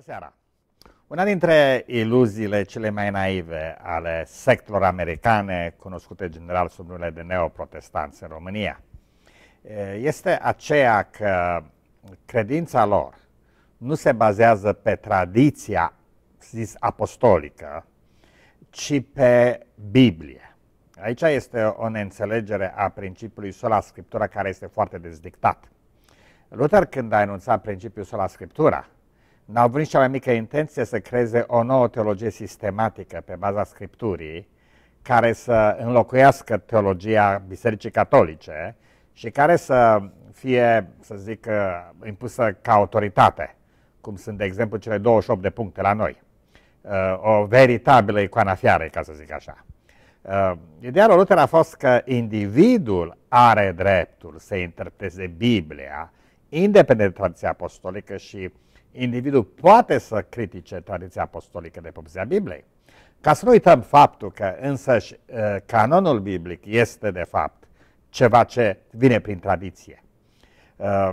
Bună seara! Una dintre iluziile cele mai naive ale sectelor americane, cunoscute general sub numele de neoprotestanți în România, este aceea că credința lor nu se bazează pe tradiția zis apostolică, ci pe Biblie. Aici este o neînțelegere a principiului sola scriptura care este foarte dezdictat. Luther, când a enunțat principiul sola scriptura, n-au avut nici mai mică intenție să creeze o nouă teologie sistematică pe baza Scripturii, care să înlocuiască teologia Bisericii Catolice și care să fie, să zic, uh, impusă ca autoritate, cum sunt, de exemplu, cele 28 de puncte la noi. Uh, o veritabilă icoană fiarei, ca să zic așa. Uh, Idealul Luther a fost că individul are dreptul să interpreteze Biblia, independent de tradiția apostolică și individul poate să critique tradiția apostolică de publicarea Bibliei. Ca să nu uităm faptul că însăși uh, canonul biblic este de fapt ceva ce vine prin tradiție. Uh,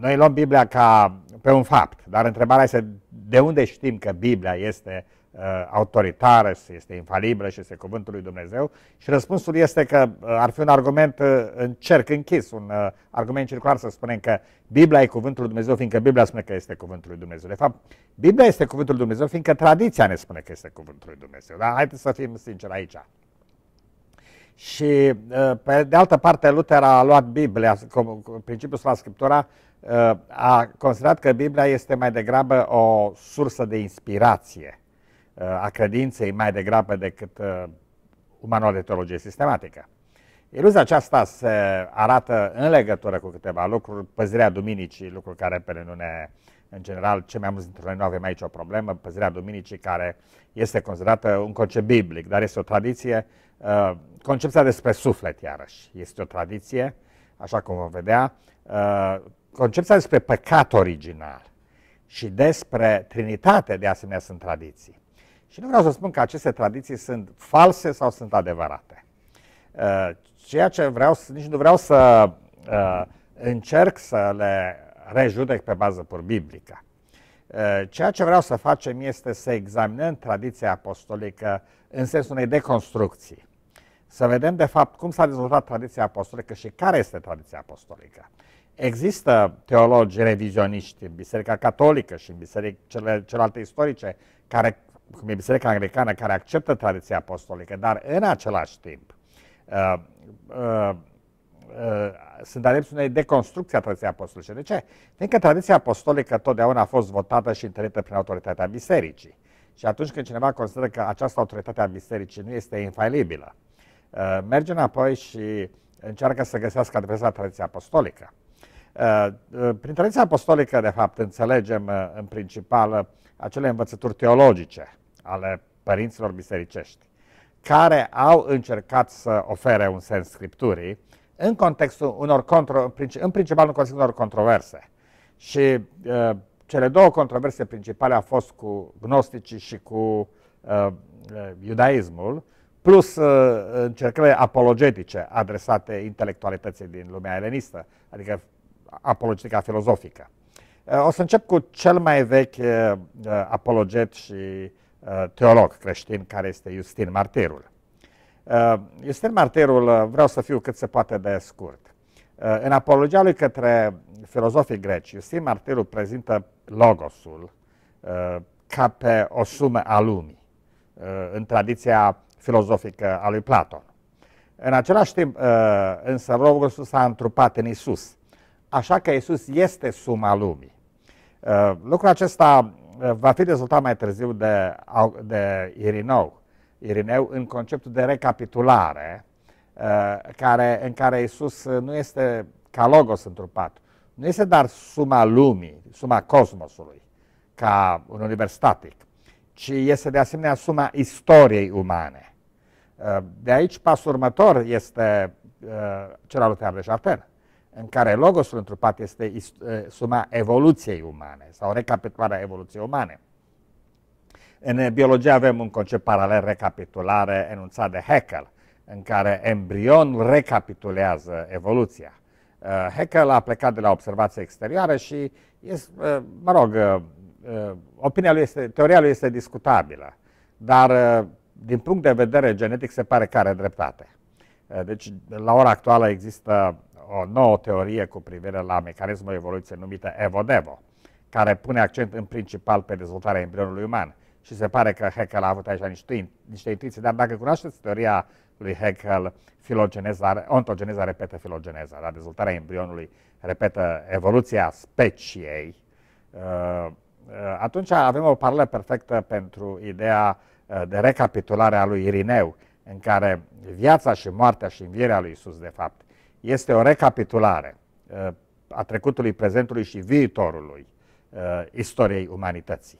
noi luăm Biblia ca pe un fapt, dar întrebarea este de unde știm că Biblia este uh, Uh, autoritară și este infalibilă și este cuvântul lui Dumnezeu și răspunsul este că uh, ar fi un argument uh, în cerc închis, un argument circular să spunem că Biblia e cuvântul lui Dumnezeu fiindcă Biblia spune că este cuvântul lui Dumnezeu. De fapt, Biblia este cuvântul lui Dumnezeu fiindcă tradiția ne spune că este cuvântul lui Dumnezeu. Dar haideți să fim sinceri aici. Și pe de altă parte, Luther a luat Biblia, principiul la Scriptura, a considerat că Biblia este mai degrabă o sursă de inspirație a credinței mai degrabă decât un uh, manual de teologie sistematică. Iluzia aceasta se arată în legătură cu câteva lucruri, păzirea duminicii, lucruri care pe noi nu ne, în general, ce mai mulți dintre noi nu avem aici o problemă, păzirea duminicii care este considerată un concept biblic, dar este o tradiție, uh, concepția despre suflet, iarăși, este o tradiție, așa cum vom vedea, uh, concepția despre păcat original și despre Trinitate, de asemenea, sunt tradiții. Și nu vreau să spun că aceste tradiții sunt false sau sunt adevărate. Uh, ceea ce vreau, nici nu vreau să uh, încerc să le rejudec pe bază pur biblică. Uh, ceea ce vreau să facem este să examinăm tradiția apostolică în sensul unei deconstrucții. Să vedem, de fapt, cum s-a dezvoltat tradiția apostolică și care este tradiția apostolică. Există teologi revizioniști în Biserica Catolică și în bisericile celelalte istorice care cum e Biserica Anglicană, care acceptă tradiția apostolică, dar în același timp uh, uh, uh, sunt adepți unei deconstrucții a tradiției apostolice. De ce? Fiindcă tradiția apostolică totdeauna a fost votată și întărită prin autoritatea bisericii. Și atunci când cineva consideră că această autoritate a bisericii nu este infailibilă, uh, merge înapoi și încearcă să găsească adevărata tradiția apostolică. Uh, uh, prin tradiția apostolică, de fapt, înțelegem uh, în principal uh, acele învățături teologice ale părinților bisericești, care au încercat să ofere un sens Scripturii, în contextul unor contro, în principal în contextul unor controverse. Și uh, cele două controverse principale au fost cu gnosticii și cu uh, uh, iudaismul, plus uh, încercările apologetice adresate intelectualității din lumea elenistă, adică apologetica filozofică. Uh, o să încep cu cel mai vechi uh, uh apologet și Uh, teolog creștin care este Justin Martirul. Uh, Justin Martirul, uh, vreau să fiu cât se poate de scurt. În apologia lui către filozofii greci, Justin Martirul prezintă logosul ca pe o sumă a lumii, în tradiția filozofică a lui Platon. În același timp, însă, logosul s-a întrupat în Isus, așa că Isus este suma lumii. Lucrul acesta Eh, va fi rezultat mai târziu de, de Irineu, Irineu în conceptul de recapitulare, eh, care, în care Isus eh, nu este ca logos întrupat, nu este dar suma lumii, suma cosmosului, ca un univers static, ci este de asemenea suma istoriei umane. De aici pasul următor este cel al lui Pierre de în care logosul întrupat este suma evoluției umane sau recapitularea evoluției umane. În biologie avem un concept paralel recapitulare enunțat de Haeckel, în care embrionul recapitulează evoluția. Haeckel a plecat de la observații exterioare și, este, mă rog, opinia lui este, teoria lui este discutabilă, dar din punct de vedere genetic se pare că are dreptate. Deci, la ora actuală există o nouă teorie cu privire la mecanismul evoluției numită Evo-Devo, care pune accent în principal pe dezvoltarea embrionului uman. Și se pare că Haeckel a avut aici niște, niște intuiții, dar dacă cunoașteți teoria lui Haeckel, filogeneza, ontogeneza repetă filogeneza, dar dezvoltarea embrionului repetă evoluția speciei, uh, uh, atunci avem o paralelă perfectă pentru ideea uh, de recapitulare a lui Irineu, în care viața și moartea și învierea lui Isus, de fapt, este o recapitulare uh, a trecutului, prezentului și viitorului uh, istoriei umanității.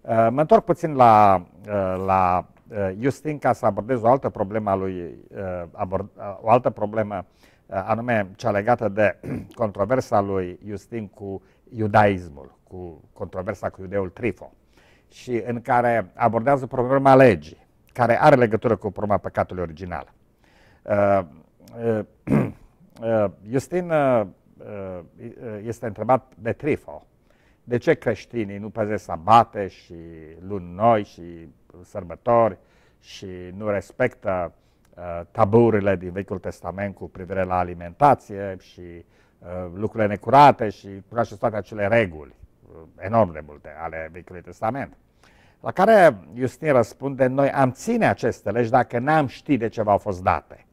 Uh, mă întorc puțin la, la Justin ca să abordez o altă problemă, a lui, abord, o altă problemă anume cea legată de controversa lui Justin cu iudaismul, cu controversa cu iudeul Trifo, și în care abordează problema legii, care are legătură cu problema păcatului original. Uh, uh, Justin uh, uh, uh, este întrebat de Trifo. De ce creștinii nu păzesc sabate și luni noi și sărbători și nu respectă taburile din Vechiul Testament cu privire la alimentație și lucrurile necurate și cunoaște toate acele reguli enorm de multe ale Vechiului Testament. La care Justin răspunde, noi am ține aceste legi dacă n-am ști de ce v-au fost date.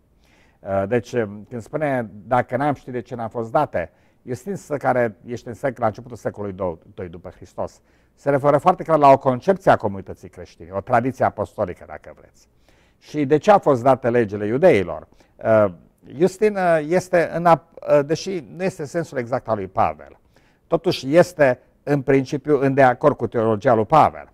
Uh, deci, um, când spune, dacă n-am ști de ce n-am fost date, este însă care este în secol, la începutul secolului II după Hristos. Se referă foarte clar la o concepție a comunității creștine, o tradiție apostolică, dacă vreți. Și de ce a fost date legile iudeilor? Justin uh, uh, este, în, deși nu este sensul exact al lui Pavel, totuși este în principiu în de acord cu teologia lui Pavel.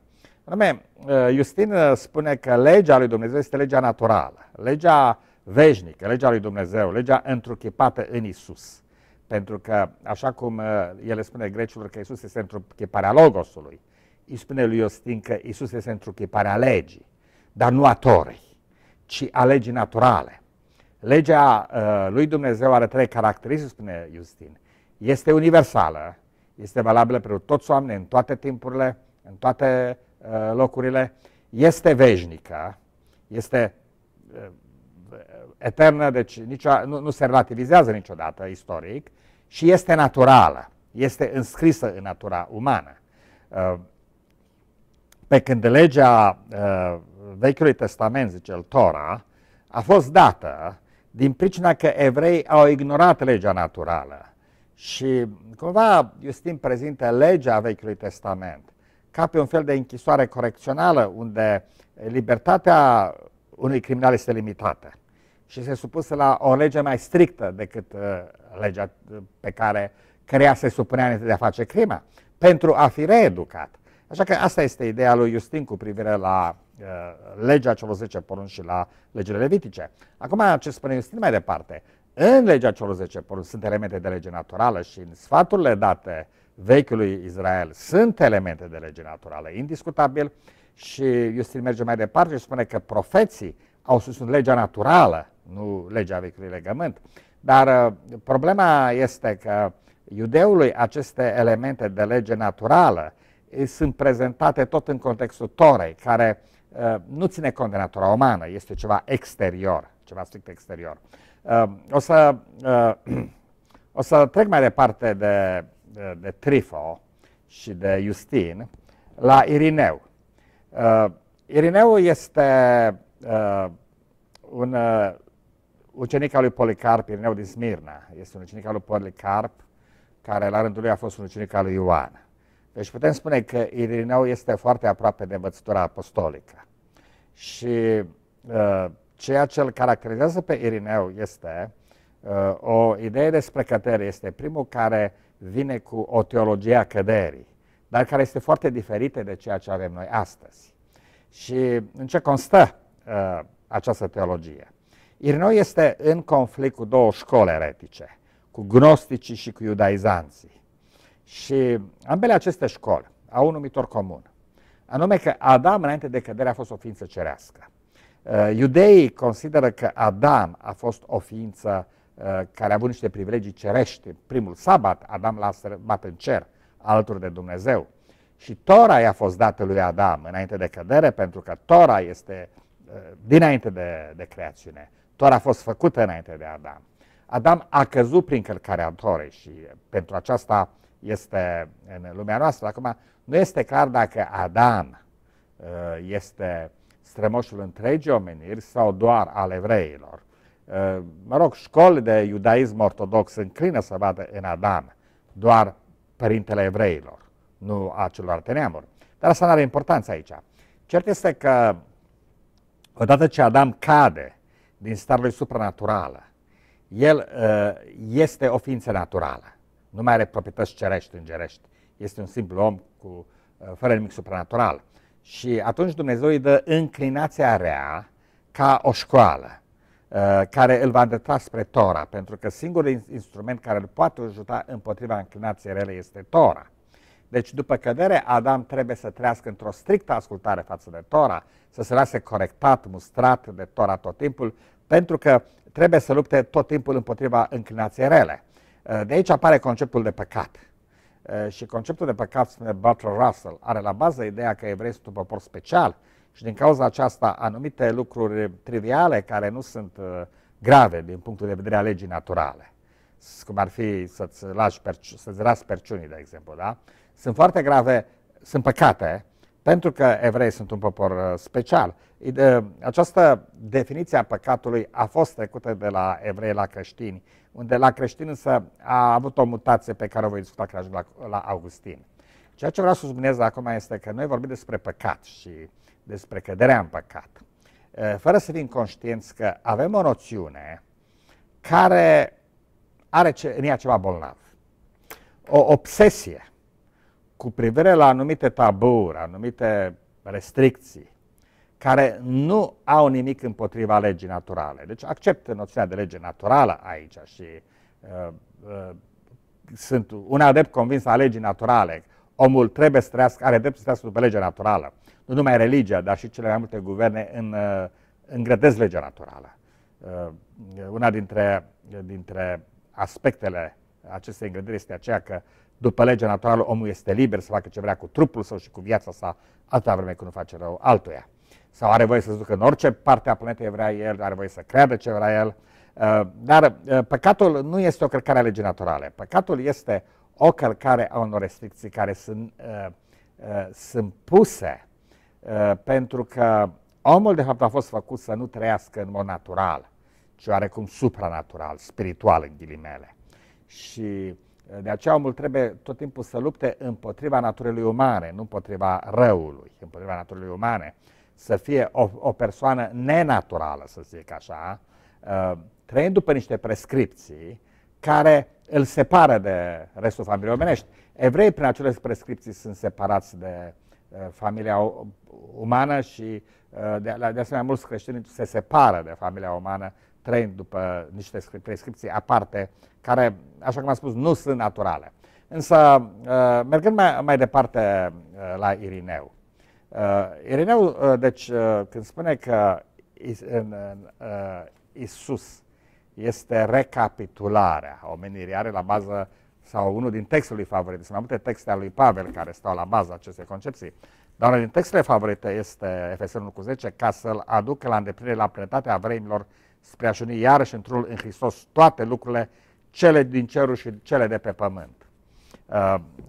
Justin spune că legea lui Dumnezeu este legea naturală, legea veșnic, legea lui Dumnezeu, legea întruchipată în Isus. Pentru că, așa cum uh, el spune grecilor că Isus este întruchiparea Logosului, îi spune lui Iostin că Isus este întruchiparea legii, dar nu a torei, ci a legii naturale. Legea uh, lui Dumnezeu are trei caracteristici, spune Iustin. Este universală, este valabilă pentru toți oameni în toate timpurile, în toate uh, locurile, este veșnică, este uh, eternă, deci nicio, nu, nu se relativizează niciodată istoric și este naturală, este înscrisă în natura umană. Uh, pe când legea uh, Vechiului Testament, zice el Tora, a fost dată din pricina că evrei au ignorat legea naturală. Și cumva Iustin prezintă legea Vechiului Testament ca pe un fel de închisoare corecțională unde libertatea unui criminal este limitată și se supuse la o lege mai strictă decât uh, legea uh, pe care crea se supunea de a face crima, pentru a fi reeducat. Așa că asta este ideea lui Justin cu privire la uh, legea celor 10 porunci și la legile levitice. Acum, ce spune Justin mai departe? În legea celor 10 porunci sunt elemente de lege naturală și în sfaturile date vechiului Israel sunt elemente de lege naturală, indiscutabil, și Justin merge mai departe și spune că profeții au susținut legea naturală nu legea vechiului legământ. Dar uh, problema este că iudeului aceste elemente de lege naturală eh, sunt prezentate tot în contextul Torei, care uh, nu ține cont de natura umană, este ceva exterior, ceva strict exterior. Uh, o să, o să trec mai departe de, de, de Trifo și de Justin la Irineu. Irineu este un ucenic al lui Policarp, Irineu din Smirna, este un ucenic al lui Policarp, care la rândul lui a fost un ucenic al lui Ioan. Deci putem spune că Irineu este foarte aproape de învățătura apostolică. Și uh, ceea ce îl caracterizează pe Irineu este uh, o idee despre cădere. Este primul care vine cu o teologie a căderii, dar care este foarte diferită de ceea ce avem noi astăzi. Și în ce constă uh, această teologie? Irneu este în conflict cu două școli eretice, cu gnosticii și cu iudaizanții. Și ambele aceste școli au un numitor comun, anume că Adam, înainte de cădere, a fost o ființă cerească. Uh, iudeii consideră că Adam a fost o ființă uh, care a avut niște privilegii cerești. Primul sabat, Adam l-a sărbat în cer, alături de Dumnezeu. Și Tora i-a fost dată lui Adam înainte de cădere, pentru că Tora este uh, dinainte de, de creațiune. Tora a fost făcută înainte de Adam. Adam a căzut prin călcarea Torei și pentru aceasta este în lumea noastră. Acum, nu este clar dacă Adam uh, este strămoșul întregii omeniri sau doar al evreilor. Uh, mă rog, școli de iudaism ortodox înclină să vadă în Adam doar părintele evreilor, nu a celorlalte neamuri. Dar asta nu are importanță aici. Cert este că odată ce Adam cade din starea lui supranaturală. El uh, este o ființă naturală, nu mai are proprietăți cerești, îngerești. Este un simplu om cu, uh, fără nimic supranatural. Și atunci Dumnezeu îi dă înclinația rea ca o școală uh, care îl va îndrepta spre Tora, pentru că singurul instrument care îl poate ajuta împotriva înclinației rele este Tora. Deci, după cădere, Adam trebuie să trăiască într-o strictă ascultare față de Tora, să se lase corectat, mustrat de Tora tot timpul, pentru că trebuie să lupte tot timpul împotriva înclinației rele. Uh, de aici apare conceptul de păcat. Uh, și conceptul de păcat, spune Butler Russell, are la bază ideea că evrei sunt un popor special și din cauza aceasta anumite lucruri triviale care nu sunt uh, grave din punctul de vedere a legii naturale, cum ar fi să-ți, lași perci- să-ți perciunii, de exemplu, da? sunt foarte grave, sunt păcate, pentru că evrei sunt un popor uh, special. Uh, această definiție a păcatului a fost trecută de la evrei la creștini, unde la creștini însă a avut o mutație pe care o voi discuta când ajung la, la Augustin. Ceea ce vreau să subliniez acum este că noi vorbim despre păcat și despre căderea în păcat, uh, fără să fim conștienți că avem o noțiune care are ce, în ea ceva bolnav. O obsesie cu privire la anumite taburi, anumite restricții, care nu au nimic împotriva legii naturale. Deci accept noțiunea de lege naturală aici și uh, uh, sunt un adept convins a legii naturale. Omul trebuie să trăiască, are dreptul să trăiască după legea naturală. Nu numai religia, dar și cele mai multe guverne în, uh, îngrădesc legea naturală. Uh, una dintre, dintre aspectele acestei îngrădiri este aceea că uh, după legea naturală, omul este liber să facă ce vrea cu trupul său și cu viața sa, atâta vreme când nu face rău altuia. Sau are voie să se ducă în orice parte a planetei vrea el, are voie să creadă ce vrea el. Uh, dar uh, păcatul nu este o călcare a legii naturale. Păcatul este o călcare a unor restricții care sunt, uh, sunt puse pentru că omul, de fapt, a fost făcut să nu trăiască în mod natural, ci oarecum supranatural, spiritual, în ghilimele. Și de aceea omul trebuie tot timpul să lupte împotriva naturii umane, nu împotriva răului, împotriva naturii umane. Să fie o, o persoană nenaturală, să zic așa, uh, trăind după niște prescripții care îl separă de restul familiei omenești. Evrei prin acele prescripții sunt separați de uh, familia umană și uh, de, de asemenea mulți creștini se separă de familia umană trăind după niște prescripții aparte, care, așa cum am spus, nu sunt naturale. Însă, uh, mergând mai, mai departe uh, la Irineu, uh, Irineu, deci, când spune că Isus este recapitularea omenirii, are la bază sau unul din textele lui favorite, sunt mai multe texte ale lui Pavel care stau la baza acestei concepții, dar unul din textele favorite este Efesenul cu 10, ca să-l aducă la îndeplinire la plenătatea vremilor spre a juni iarăși într-unul în Hristos toate lucrurile, cele din ceruri și cele de pe pământ. Uh,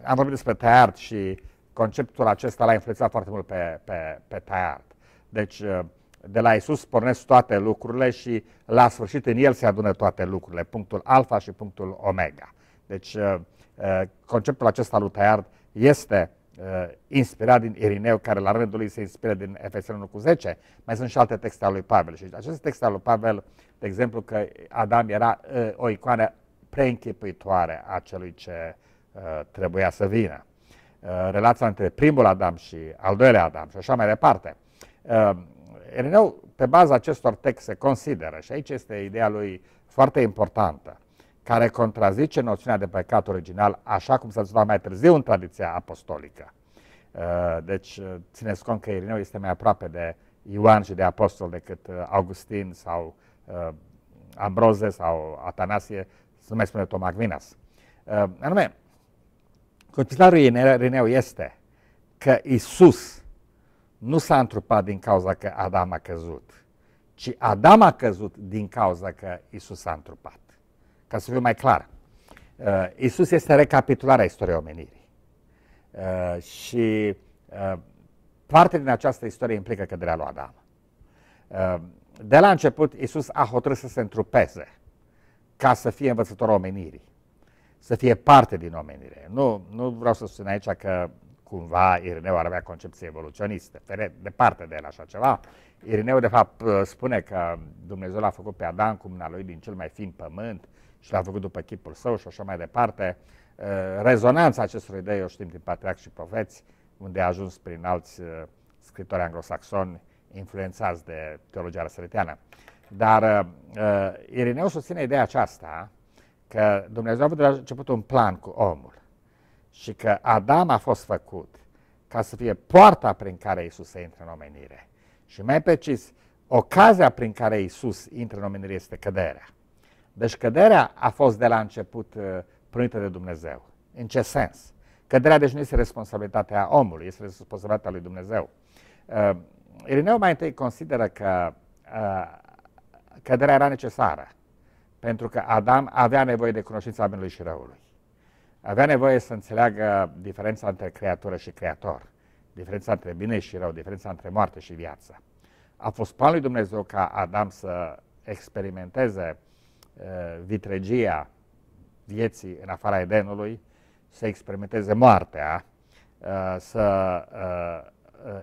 am vorbit despre Teart și conceptul acesta l-a influențat foarte mult pe, pe, pe Teart. Deci, uh, de la Isus pornesc toate lucrurile și la sfârșit în El se adună toate lucrurile, punctul alfa și punctul omega. Deci, uh, uh, conceptul acesta lui Teart este Uh, inspirat din Irineu, care la rândul lui se inspiră din Efeseni 1 cu 10, mai sunt și alte texte ale lui Pavel. Și acest text al lui Pavel, de exemplu, că Adam era uh, o icoană preînchipuitoare a celui ce uh, trebuia să vină. Relația între primul Adam și al doilea Adam și așa mai departe. Irineu, pe baza acestor texte, consideră, și aici este ideea lui foarte importantă, care contrazice noțiunea de păcat original, așa cum s-a dus mai târziu în tradiția apostolică. Uh, deci, uh, țineți cont că Irineu este mai aproape de Ioan și de apostol decât uh, Augustin sau Ambroze sau Atanasie, să nu mai spune Tom Aquinas. Anume, Cotilarul Irineu este că Isus nu s-a întrupat din cauza că Adam a căzut, ci Adam a căzut din cauza că Isus a întrupat. Ca să fiu mai clar, uh, Isus este recapitularea istoriei omenirii. Uh, și uh, parte din această istorie implică căderea lui Adam. Uh, de la început, Isus a hotărât să se întrupeze ca să fie învățător omenirii, să fie parte din omenire. Nu, nu vreau să spun aici că cumva Irineu ar avea concepție evoluționistă, departe de el așa ceva. Irineu, de fapt, spune că Dumnezeu l-a făcut pe Adam cu mâna lui din cel mai fin pământ, și l-a făcut după chipul său și așa mai departe. Uh, rezonanța acestor idei o știm din Patriarh și Profeți, unde a ajuns prin alți uh, scritori anglosaxoni influențați de teologia răsăriteană. Dar uh, uh, Irineu susține ideea aceasta că Dumnezeu a avut de la început un plan cu omul și că Adam a fost făcut ca să fie poarta prin care Isus să intre în omenire. Și mai precis, ocazia prin care Isus intră în omenire este căderea. Deci căderea a fost de la început uh, primită de Dumnezeu. În ce sens? Căderea deci nu este responsabilitatea omului, este responsabilitatea lui Dumnezeu. Uh, Irineu mai întâi consideră că uh, căderea era necesară, pentru că Adam avea nevoie de cunoștința binelui și răului. Avea nevoie să înțeleagă diferența între creatură și creator, diferența între bine și rău, diferența între moarte și viață. A fost planul lui Dumnezeu ca Adam să experimenteze uh, Eh, vitregia vieții în afara Edenului, să experimenteze moartea, eh, să eh,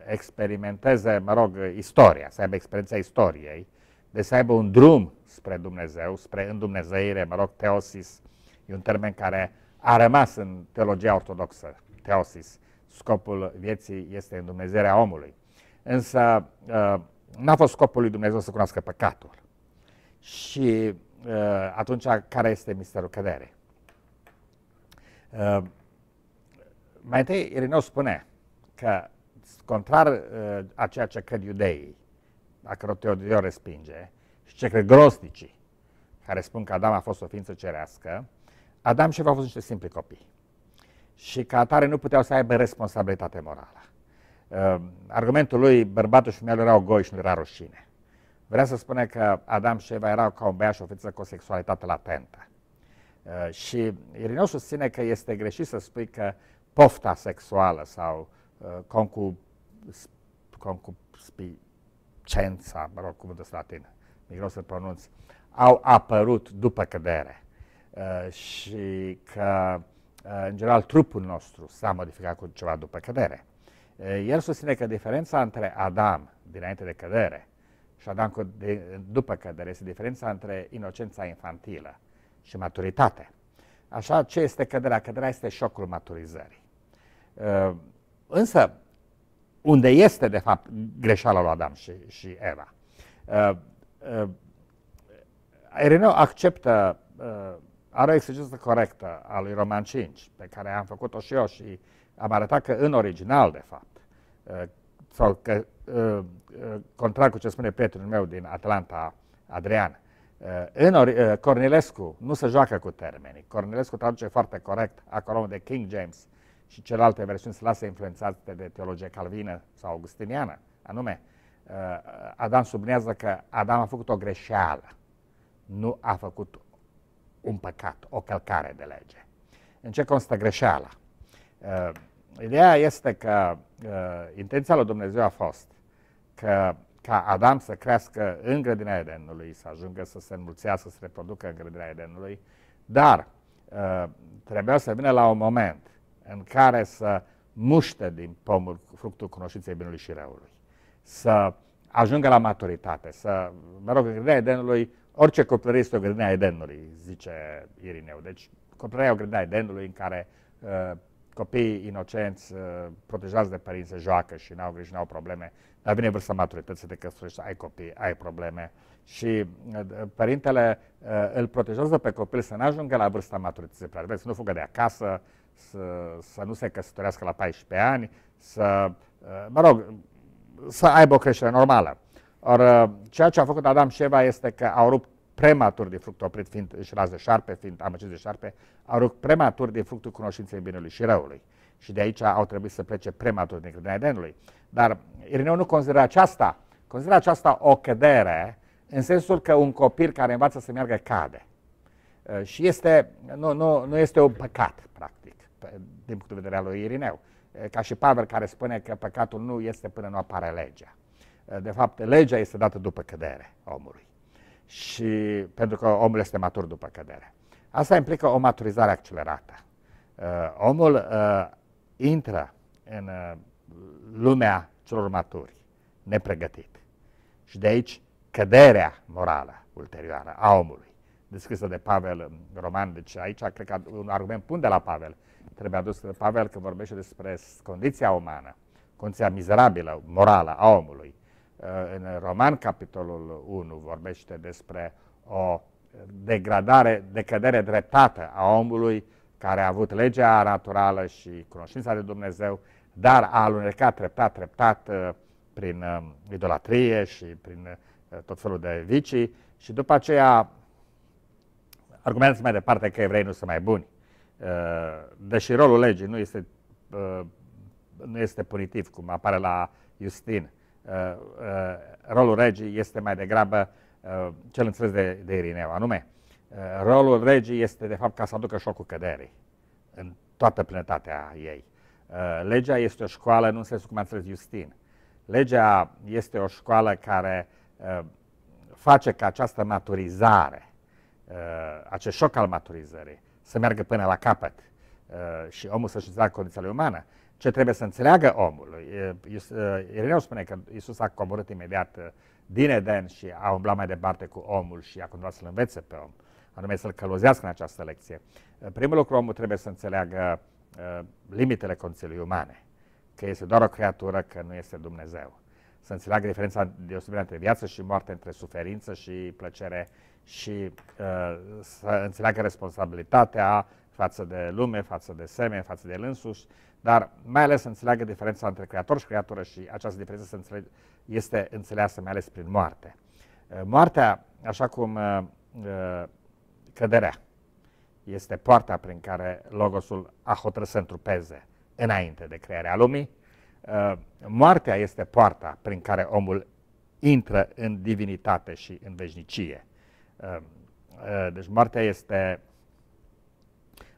experimenteze, mă rog, istoria, să aibă experiența istoriei, de deci să aibă un drum spre Dumnezeu, spre îndumnezeire, mă rog, teosis, e un termen care a rămas în teologia ortodoxă, teosis. Scopul vieții este îndumnezerea omului. Însă n-a fost scopul lui Dumnezeu să cunoască păcatul. Și Eh, atunci care este misterul căderii? Eh, mai întâi, Irineu spune că, contrar eh, a ceea ce cred iudeii, a căror Teodor respinge, și ce cred grosticii, care spun că Adam a fost o ființă cerească, Adam și Eva au fost niște simpli copii și ca atare nu puteau să aibă responsabilitate morală. Uh, argumentul lui, bărbatul și femeia erau goi și nu era rușine. Vrea să spune că Adam și Eva erau ca un băiat și o fiță cu o sexualitate latentă. Uh, și Irineu susține că este greșit să spui că pofta sexuală sau uh, concupiscența, mă rog, cuvântul latin, mi greu să pronunț, au apărut după cădere uh, și că, în general, trupul nostru s-a modificat cu ceva după cădere. el susține că diferența între Adam, dinainte de cădere, și adam, de, după cădere, este diferența între inocența infantilă și maturitate. Așa, ce este căderea? Căderea este șocul maturizării. Uh, însă, unde este, de fapt, greșeala lui Adam și, și Eva? Uh, uh, Ireneu acceptă, are o exigență corectă a lui Roman 5, pe care am făcut-o și eu și am arătat că în original, de fapt, sau că Uh, uh, contrar cu ce spune prietenul meu din Atlanta, Adrian, uh, în ori, Cornilescu nu se joacă cu termenii. Cornilescu traduce foarte corect acolo de King James și celelalte versiuni se lasă influențate de teologie calvină sau augustiniană, anume Adam sublinează că Adam a făcut o greșeală, nu a făcut un păcat, o călcare de lege. În ce constă greșeala? Ideea este că intenția lui Dumnezeu a fost că ca Adam să crească în grădina Edenului, să ajungă să se înmulțească, să se reproducă în grădina Edenului, dar uh, trebuia să vină la un moment în care să muște din pomul fructul cunoștinței binului și răului, să ajungă la maturitate, să, mă rog, în grădina Edenului, orice copilărie este o grădina Edenului, zice Irineu. Deci copilărie e o grădina Edenului în care uh, copiii inocenți, uh, protejați de părinți, se joacă și n-au grijă, nu au probleme dar vine vârsta maturității, te căsătorie ai copii, ai probleme și uh, părintele uh, îl protejează pe copil să nu ajungă la vârsta maturității prea să nu fugă de acasă, să, să nu se căsătorească la 14 ani, să, uh, mă rog, să aibă o creștere normală. Or, ceea ce a făcut Adam și Eva este că au rupt prematur din fructul oprit, fiind și de șarpe, fiind amăcit de șarpe, au rupt prematur din fructul cunoștinței binelui și răului. Și de aici au trebuit să plece prematur din grădina Edenului. Dar Irineu nu consideră aceasta, consideră aceasta o cădere în sensul că un copil care învață să meargă cade. Uh, și este, nu, nu, nu este un păcat, practic, din punct de vedere al lui Irineu. Uh, ca și Pavel care spune că păcatul nu este până nu apare legea. Uh, de fapt, legea este dată după cădere omului. Și pentru că omul este matur după cădere. Asta implică o maturizare accelerată. Omul intră în uh, lumea celor maturi, nepregătit. Și de aici căderea morală ulterioară a omului, descrisă de Pavel în roman. Deci aici cred că un argument pun de la Pavel. Trebuie adus de Pavel că vorbește despre condiția umană, condiția mizerabilă, morală a omului. Uh, în roman, capitolul 1, vorbește despre o degradare, decădere dreptată a omului care a avut legea naturală și cunoștința de Dumnezeu, dar a alunecat treptat, treptat uh, prin uh, idolatrie și prin uh, tot felul de vicii și după aceea argumentați mai departe că evrei nu sunt mai buni. Deși rolul legii nu este, nu este punitiv, cum apare la Justin, rolul legii este mai degrabă cel înțeles de, de Irineu, anume Eh, rolul legii este de fapt ca să aducă șocul căderii în toată plinătatea ei. Eh, legea este o școală, nu în sensul cum a înțeles Justin. Legea este o școală care eh, face ca această maturizare, acest șoc al maturizării, să meargă până la capăt și omul să-și înțeleagă condițiile umane. Ce trebuie să înțeleagă omul? Ireneu spune că Isus a coborât imediat din Eden și a umblat mai departe cu omul și a continuat să-l învețe pe om anume să-l călăuzească în această lecție. Primul lucru, omul trebuie să înțeleagă uh, limitele conțelui Umane, că este doar o creatură, că nu este Dumnezeu. Să înțeleagă diferența deosebire între viață și moarte, între suferință și plăcere și uh, să înțeleagă responsabilitatea față de lume, față de seme, față de el însuși, dar mai ales să înțeleagă diferența între creator și creatură și această diferență să înțeleg, este înțeleasă mai ales prin moarte. Uh, moartea, așa cum uh, uh căderea. Este poarta prin care Logosul a hotărât să întrupeze înainte de crearea lumii. Uh, moartea este poarta prin care omul intră în divinitate și în veșnicie. Uh, uh, deci moartea este,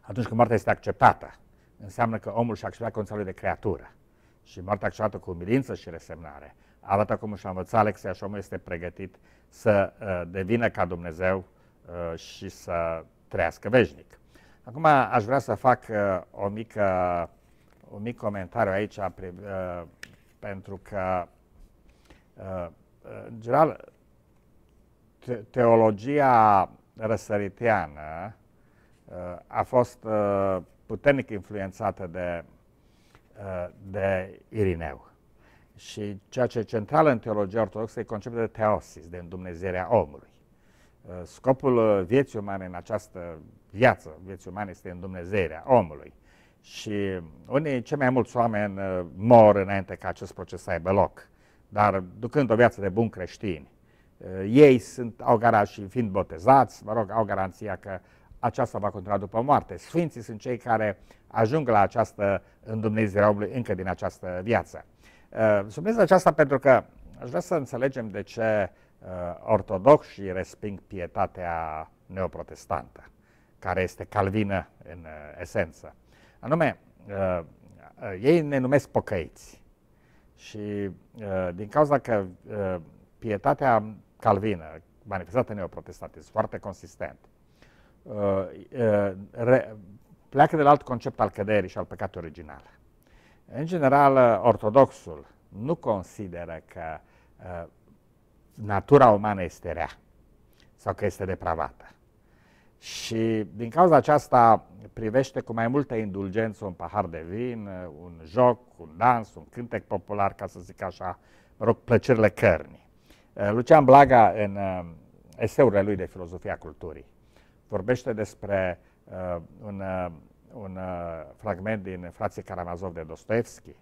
atunci când moartea este acceptată, înseamnă că omul și-a acceptat conțelul de creatură. Și moartea acceptată cu umilință și resemnare arată cum și a învățat Alexia și omul este pregătit să devină ca Dumnezeu Uh, și să trăiască veșnic. Acum aș vrea să fac uh, o mică, un mic comentariu aici uh, pentru că, în general, teologia răsăriteană a fost puternic influențată de, de Irineu. Și ceea ce e central în teologia ortodoxă e conceptul de teosis, de îndumnezierea omului. Uh, scopul uh, vieții umane în această viață, vieții umane, este Dumnezeirea omului. Și unii, cei mai mulți oameni uh, mor înainte ca acest proces să aibă loc, dar ducând o viață de bun creștini. Ei sunt, au garanții, fiind botezați, mă rog, au garanția că aceasta va continua după moarte. Sfinții sunt cei care ajung la această îndumnezeire omului încă din această viață. Subliniez aceasta pentru că aș vrea să înțelegem de ce Uh, ortodox și resping pietatea neoprotestantă, care este calvină în uh, esență. Anume, uh, ei ne numesc pocăiți și din cauza că pietatea calvină, manifestată în neoprotestantă, este foarte consistent, pleacă de la alt concept al căderii și al păcatului original. În general, ortodoxul nu consideră că natura umană este rea sau că este depravată. Și din cauza aceasta privește cu mai multă indulgență un pahar de vin, un joc, un dans, un cântec popular, ca să zic așa, mă rog, plăcerile cărnii. Lucian Blaga, în uh, eseurile lui de filozofia culturii, vorbește despre uh, un, uh, un uh, fragment din Frații Karamazov de Dostoevski,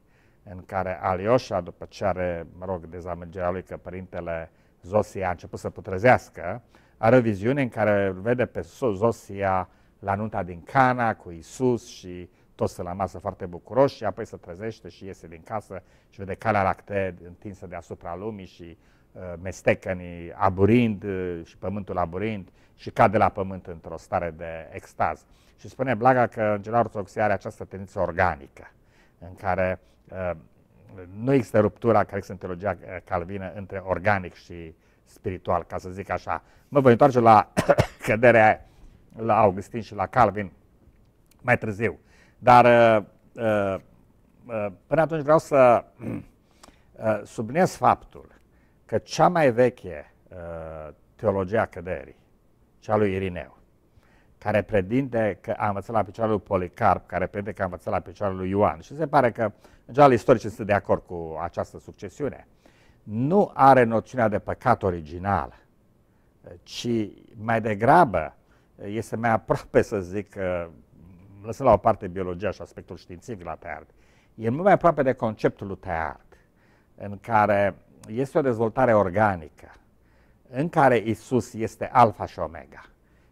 în care Alioșa, după ce are, mă rog, dezamăgirea lui că părintele Zosia a început să putrezească, are o viziune în care îl vede pe Zosia la nunta din Cana cu Isus și toți sunt la masă foarte bucuroși și apoi se trezește și iese din casă și vede calea lactee întinsă deasupra lumii și uh, mestecănii aburind uh, și pământul aburind și cade la pământ într-o stare de extaz. Și spune Blaga că în general ortodoxia are această tendință organică în care uh, nu există ruptura care există în teologia calvină între organic și spiritual, ca să zic așa. Mă voi întoarce la căderea la Augustin și la Calvin mai târziu. Dar eh, eh, eh, până atunci vreau să subliniez faptul că cea mai veche teologia căderii, cea lui Irineu, care predinte că a învățat la picioarele lui Policarp, care predinte că a învățat la picioarele lui Ioan. Și se pare că, în general, istoricii sunt de acord cu această succesiune. Nu are noțiunea de păcat original, ci mai degrabă este mai aproape, să zic, lăsând la o parte biologia și aspectul științific la Teard, e mult mai aproape de conceptul lui Teard, în care este o dezvoltare organică, în care Isus este alfa și omega,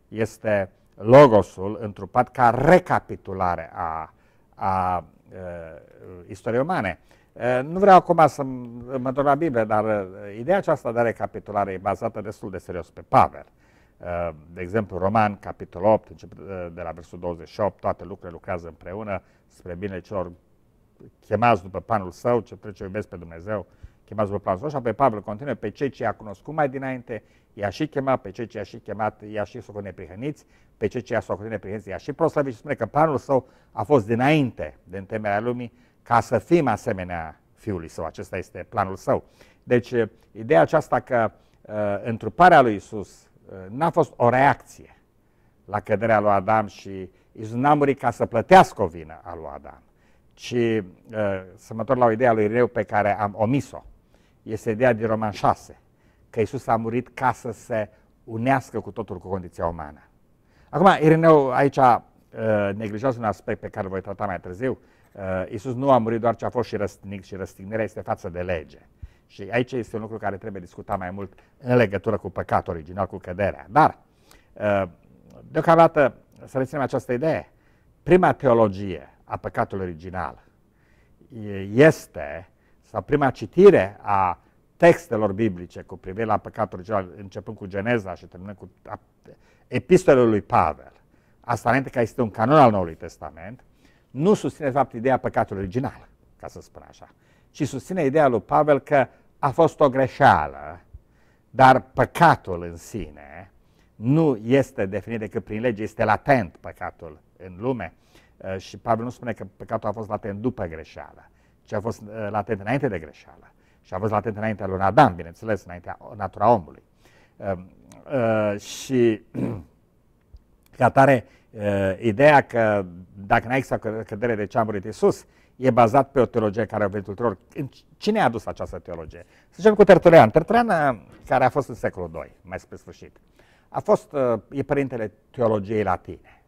este logosul întrupat ca recapitulare a, a uh, istoriei umane. nu vreau acum să mă duc la Biblie, dar ideea aceasta de recapitulare e bazată destul de serios pe Pavel. de exemplu, Roman, capitol 8, de la versul 28, toate lucrurile lucrează împreună spre bine celor chemați după panul său, ce trece iubesc pe Dumnezeu chemați pe Platon așa pe Pavel continuă, pe cei ce i-a cunoscut mai dinainte, i-a și chemat, pe cei ce i-a și chemat, i-a și socotit neprihăniți, pe cei ce i-a socotit neprihăniți, i-a și proslavit și spune că planul său a fost dinainte de întemerea lumii ca să fim asemenea fiului său. Acesta este planul său. Deci, ideea aceasta că uh, întruparea lui Isus uh, n-a fost o reacție la căderea lui Adam și Isus n-a murit ca să plătească o vină a lui Adam, ci uh, să mă la o idee a lui Reu pe care am omis-o este ideea din Roman 6, că Isus a murit ca să se unească cu totul cu condiția umană. Acum, Ireneu aici uh, neglijează un aspect pe care îl voi trata mai târziu. Uh, Isus nu a murit doar ce a fost și răstignit și răstignirea este față de lege. Și aici este un lucru care trebuie discutat mai mult în legătură cu păcatul original, cu căderea. Dar, uh, deocamdată, să reținem această idee. Prima teologie a păcatului original este sau prima citire a textelor biblice cu privire la păcatul original, începând cu Geneza și terminând cu epistolele lui Pavel, asta înainte că este un canon al Noului Testament, nu susține, de fapt, ideea păcatului original, ca să spun așa, ci susține ideea lui Pavel că a fost o greșeală, dar păcatul în sine nu este definit decât prin lege, este latent păcatul în lume. Uh, și Pavel nu spune că păcatul a fost latent după greșeală, ce a fost eh, latent înainte de greșeală și a fost latent înaintea lui Adam, bineînțeles, înaintea natura omului. Ehm, eh, și ca tare eh, ideea că dacă n-a existat cădere de ce a murit Iisus, e bazat pe o teologie care a venit ulterior. Cine a adus această teologie? Să zicem cu Tertulian. Tertulian, care a fost în secolul II, mai spre sfârșit, a fost, e părintele teologiei latine.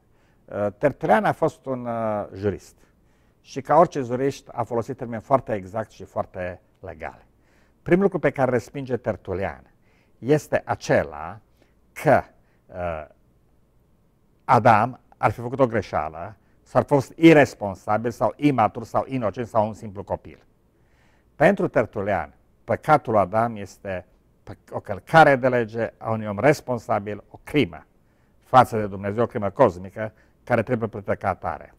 Tertulian a fost un jurist și ca orice jurist a folosit termeni foarte exact și foarte legale. Primul lucru pe care respinge Tertulian este acela că uh, Adam ar fi făcut o greșeală, s-ar fost irresponsabil sau imatur sau inocent sau un simplu copil. Pentru Tertulian, păcatul lui Adam este o călcare de lege a unui om responsabil, o crimă față de Dumnezeu, o crimă cosmică, care trebuie protejată ca atare.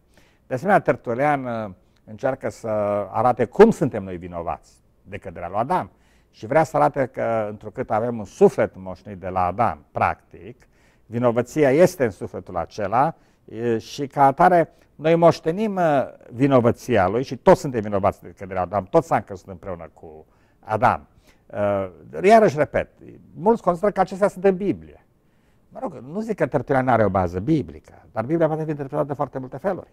De asemenea, Tertulian uh, încearcă să arate cum suntem noi vinovați de căderea lui Adam și vrea să arate că, întrucât avem un suflet moșnit de la Adam, practic, vinovăția este în sufletul acela și ca atare noi moștenim uh, vinovăția lui și toți suntem vinovați de căderea Adam, toți s-am căzut împreună cu Adam. Uh, iarăși repet, mulți consideră că acestea sunt în Biblie. Mă rog, nu zic că Tertulian are o bază biblică, dar Biblia poate fi interpretată de foarte multe feluri.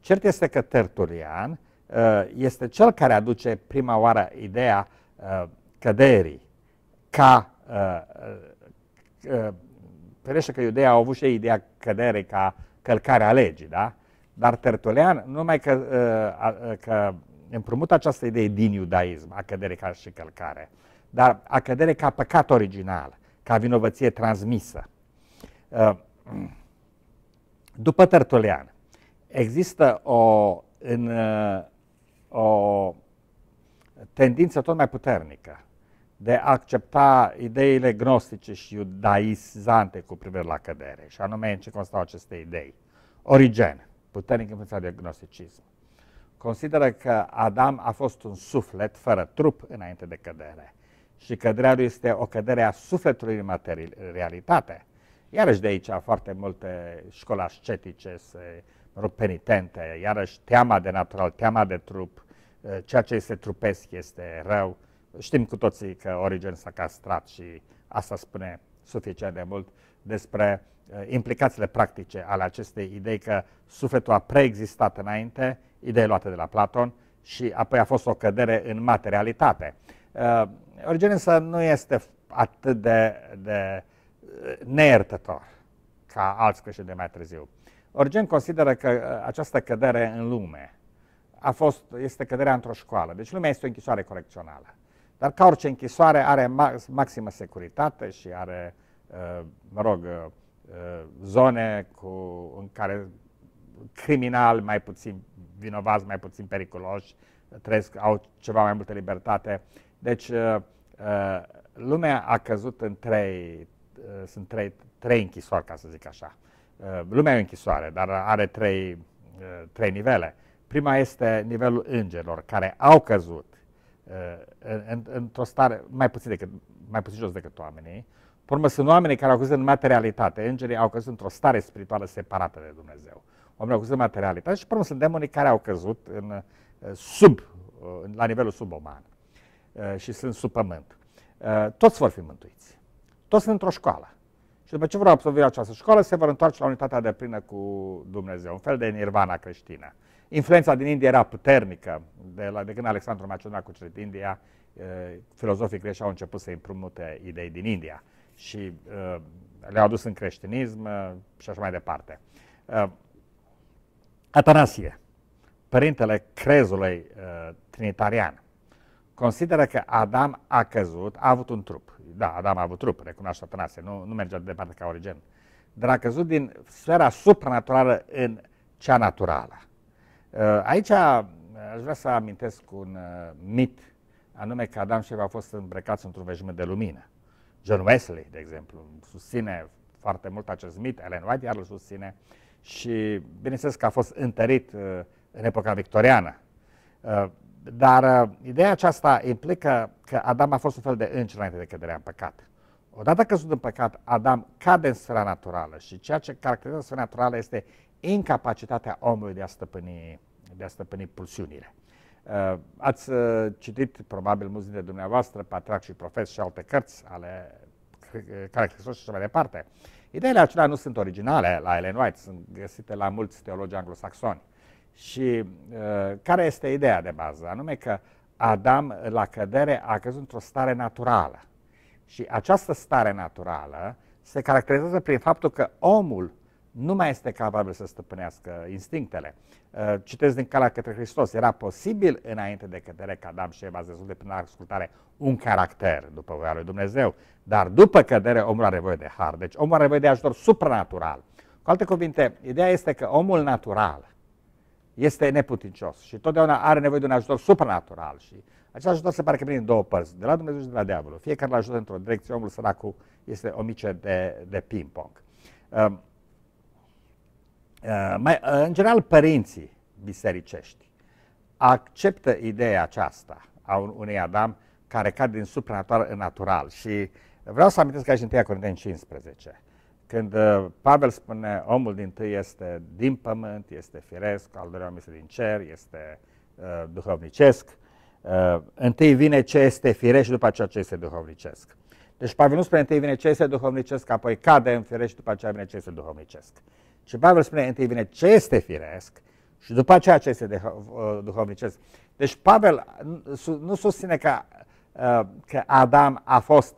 Cert este că Tertulian uh, este cel care aduce prima oară ideea uh, căderii ca uh, Ferește că iudeii au avut și ideea căderii ca a legii, da? Dar Tertulian, numai că, că împrumută această idee din iudaism, a căderii ca și călcare, dar a căderii ca păcat original, ca vinovăție transmisă. După Tertulian, există o, în, o tendință tot mai puternică de a accepta ideile gnostice și iudaizante cu privire la cădere, și anume în ce constau aceste idei. Origen, puternic influențat de gnosticism, consideră că Adam a fost un suflet fără trup înainte de cădere și căderea lui este o cădere a sufletului în materialitate. Iarăși de aici foarte multe școli ascetice se mă rog, penitente, iarăși teama de natural, teama de trup, uh, ceea ce este trupesc este rău. Știm cu toții că Origen s-a castrat și asta spune suficient de mult despre uh, implicațiile practice ale acestei idei că sufletul a preexistat înainte, idei luată de la Platon, și apoi a fost o cădere în materialitate. Uh, Origen însă nu este atât de, de uh, neiertător ca alți creștini de mai târziu. Origen consideră că uh, această cădere în lume a fost, este căderea într-o școală. Deci lumea este o închisoare corecțională. Dar ca orice închisoare are maximă securitate și are, uh, mă rog, uh, zone cu, în care criminali mai puțin vinovați, mai puțin periculoși, trăiesc, au ceva mai multă libertate. Deci lumea a căzut în trei, sunt trei, trei închisori, ca să zic așa. Eh, lumea e o închisoare, dar are trei, eh, trei nivele. Prima este nivelul îngerilor, care au căzut eh, în, într-o stare mai puțin, decât, mai puțin jos decât oamenii. Pe urmă, sunt oamenii care au căzut în materialitate. Îngerii au căzut într-o stare spirituală separată de Dumnezeu. Oamenii au căzut în materialitate și, pe urmă, sunt demonii care au căzut în, sub, la nivelul suboman și sunt sub pământ. Toți vor fi mântuiți. Toți sunt într-o școală. Și după ce vor absolvi această școală, se vor întoarce la unitatea de plină cu Dumnezeu, un fel de nirvana creștină. Influența din India era puternică. De, la, de când Alexandru Macedon a cucerit India, filozofii creștini au început să împrumute idei din India și uh, le-au adus în creștinism uh, și așa mai departe. Uh, Atanasie, părintele crezului uh, trinitarian, consideră că Adam a căzut, a avut un trup. Da, Adam a avut trup, recunoaște Atanase, nu, nu merge departe ca Origen. Dar a căzut din sfera supranaturală în cea naturală. Uh, aici uh, aș vrea să amintesc un uh, mit, anume că Adam și Eva au fost îmbrăcați într-un veșmânt de lumină. John Wesley, de exemplu, susține foarte mult acest mit, Ellen White iar îl susține și bineînțeles că a fost întărit în epoca victoriană. Dar uh, ideea aceasta implică că Adam a fost un fel de înci înainte de căderea în păcat. Odată căzut în păcat, Adam cade în sfera naturală și ceea ce caracterizează sfera naturală este incapacitatea omului de a stăpâni, de a stăpâni pulsiunile. Uh, ați uh, citit, probabil, mulți dintre dumneavoastră, Patriarch și Profes și alte cărți ale uh, caracterizării și așa mai departe. Ideile acelea nu sunt originale la Ellen White, sunt găsite la mulți teologi anglosaxoni. Și uh, care este ideea de bază? Anume că Adam, la cădere, a căzut într-o stare naturală. Și această stare naturală se caracterizează prin faptul că omul nu mai este capabil să stăpânească instinctele. Uh, citesc din calea către Hristos. Era posibil înainte de cădere că Adam și Eva dezvolte prin ascultare un caracter după voia lui Dumnezeu, dar după cădere omul are nevoie de har. Deci omul are nevoie de ajutor supranatural. Cu alte cuvinte, ideea este că omul natural, este neputincios și totdeauna are nevoie de un ajutor supranatural și acest ajutor se pare că vine în două părți, de la Dumnezeu și de la diavolul. Fiecare îl ajută într-o direcție, omul săracu este o mică de, de ping-pong. Uh, uh, mai, uh, în general, părinții bisericești acceptă ideea aceasta a un, unui Adam care cade din supranatural în natural și vreau să amintesc aici în 1 Corinteni 15. Când uh, Pavel spune omul din tâi este din pământ, este firesc, al doilea om este din cer, este uh, duhovnicesc, uh, întâi vine ce este firesc și după aceea ce este duhovnicesc. Deci Pavel nu spune întâi vine ce este duhovnicesc, apoi cade în firesc și după aceea vine ce este duhovnicesc. Și Pavel spune întâi vine ce este firesc și după aceea ce este uh, duhovnicesc. Deci Pavel nu susține că, uh, că Adam a fost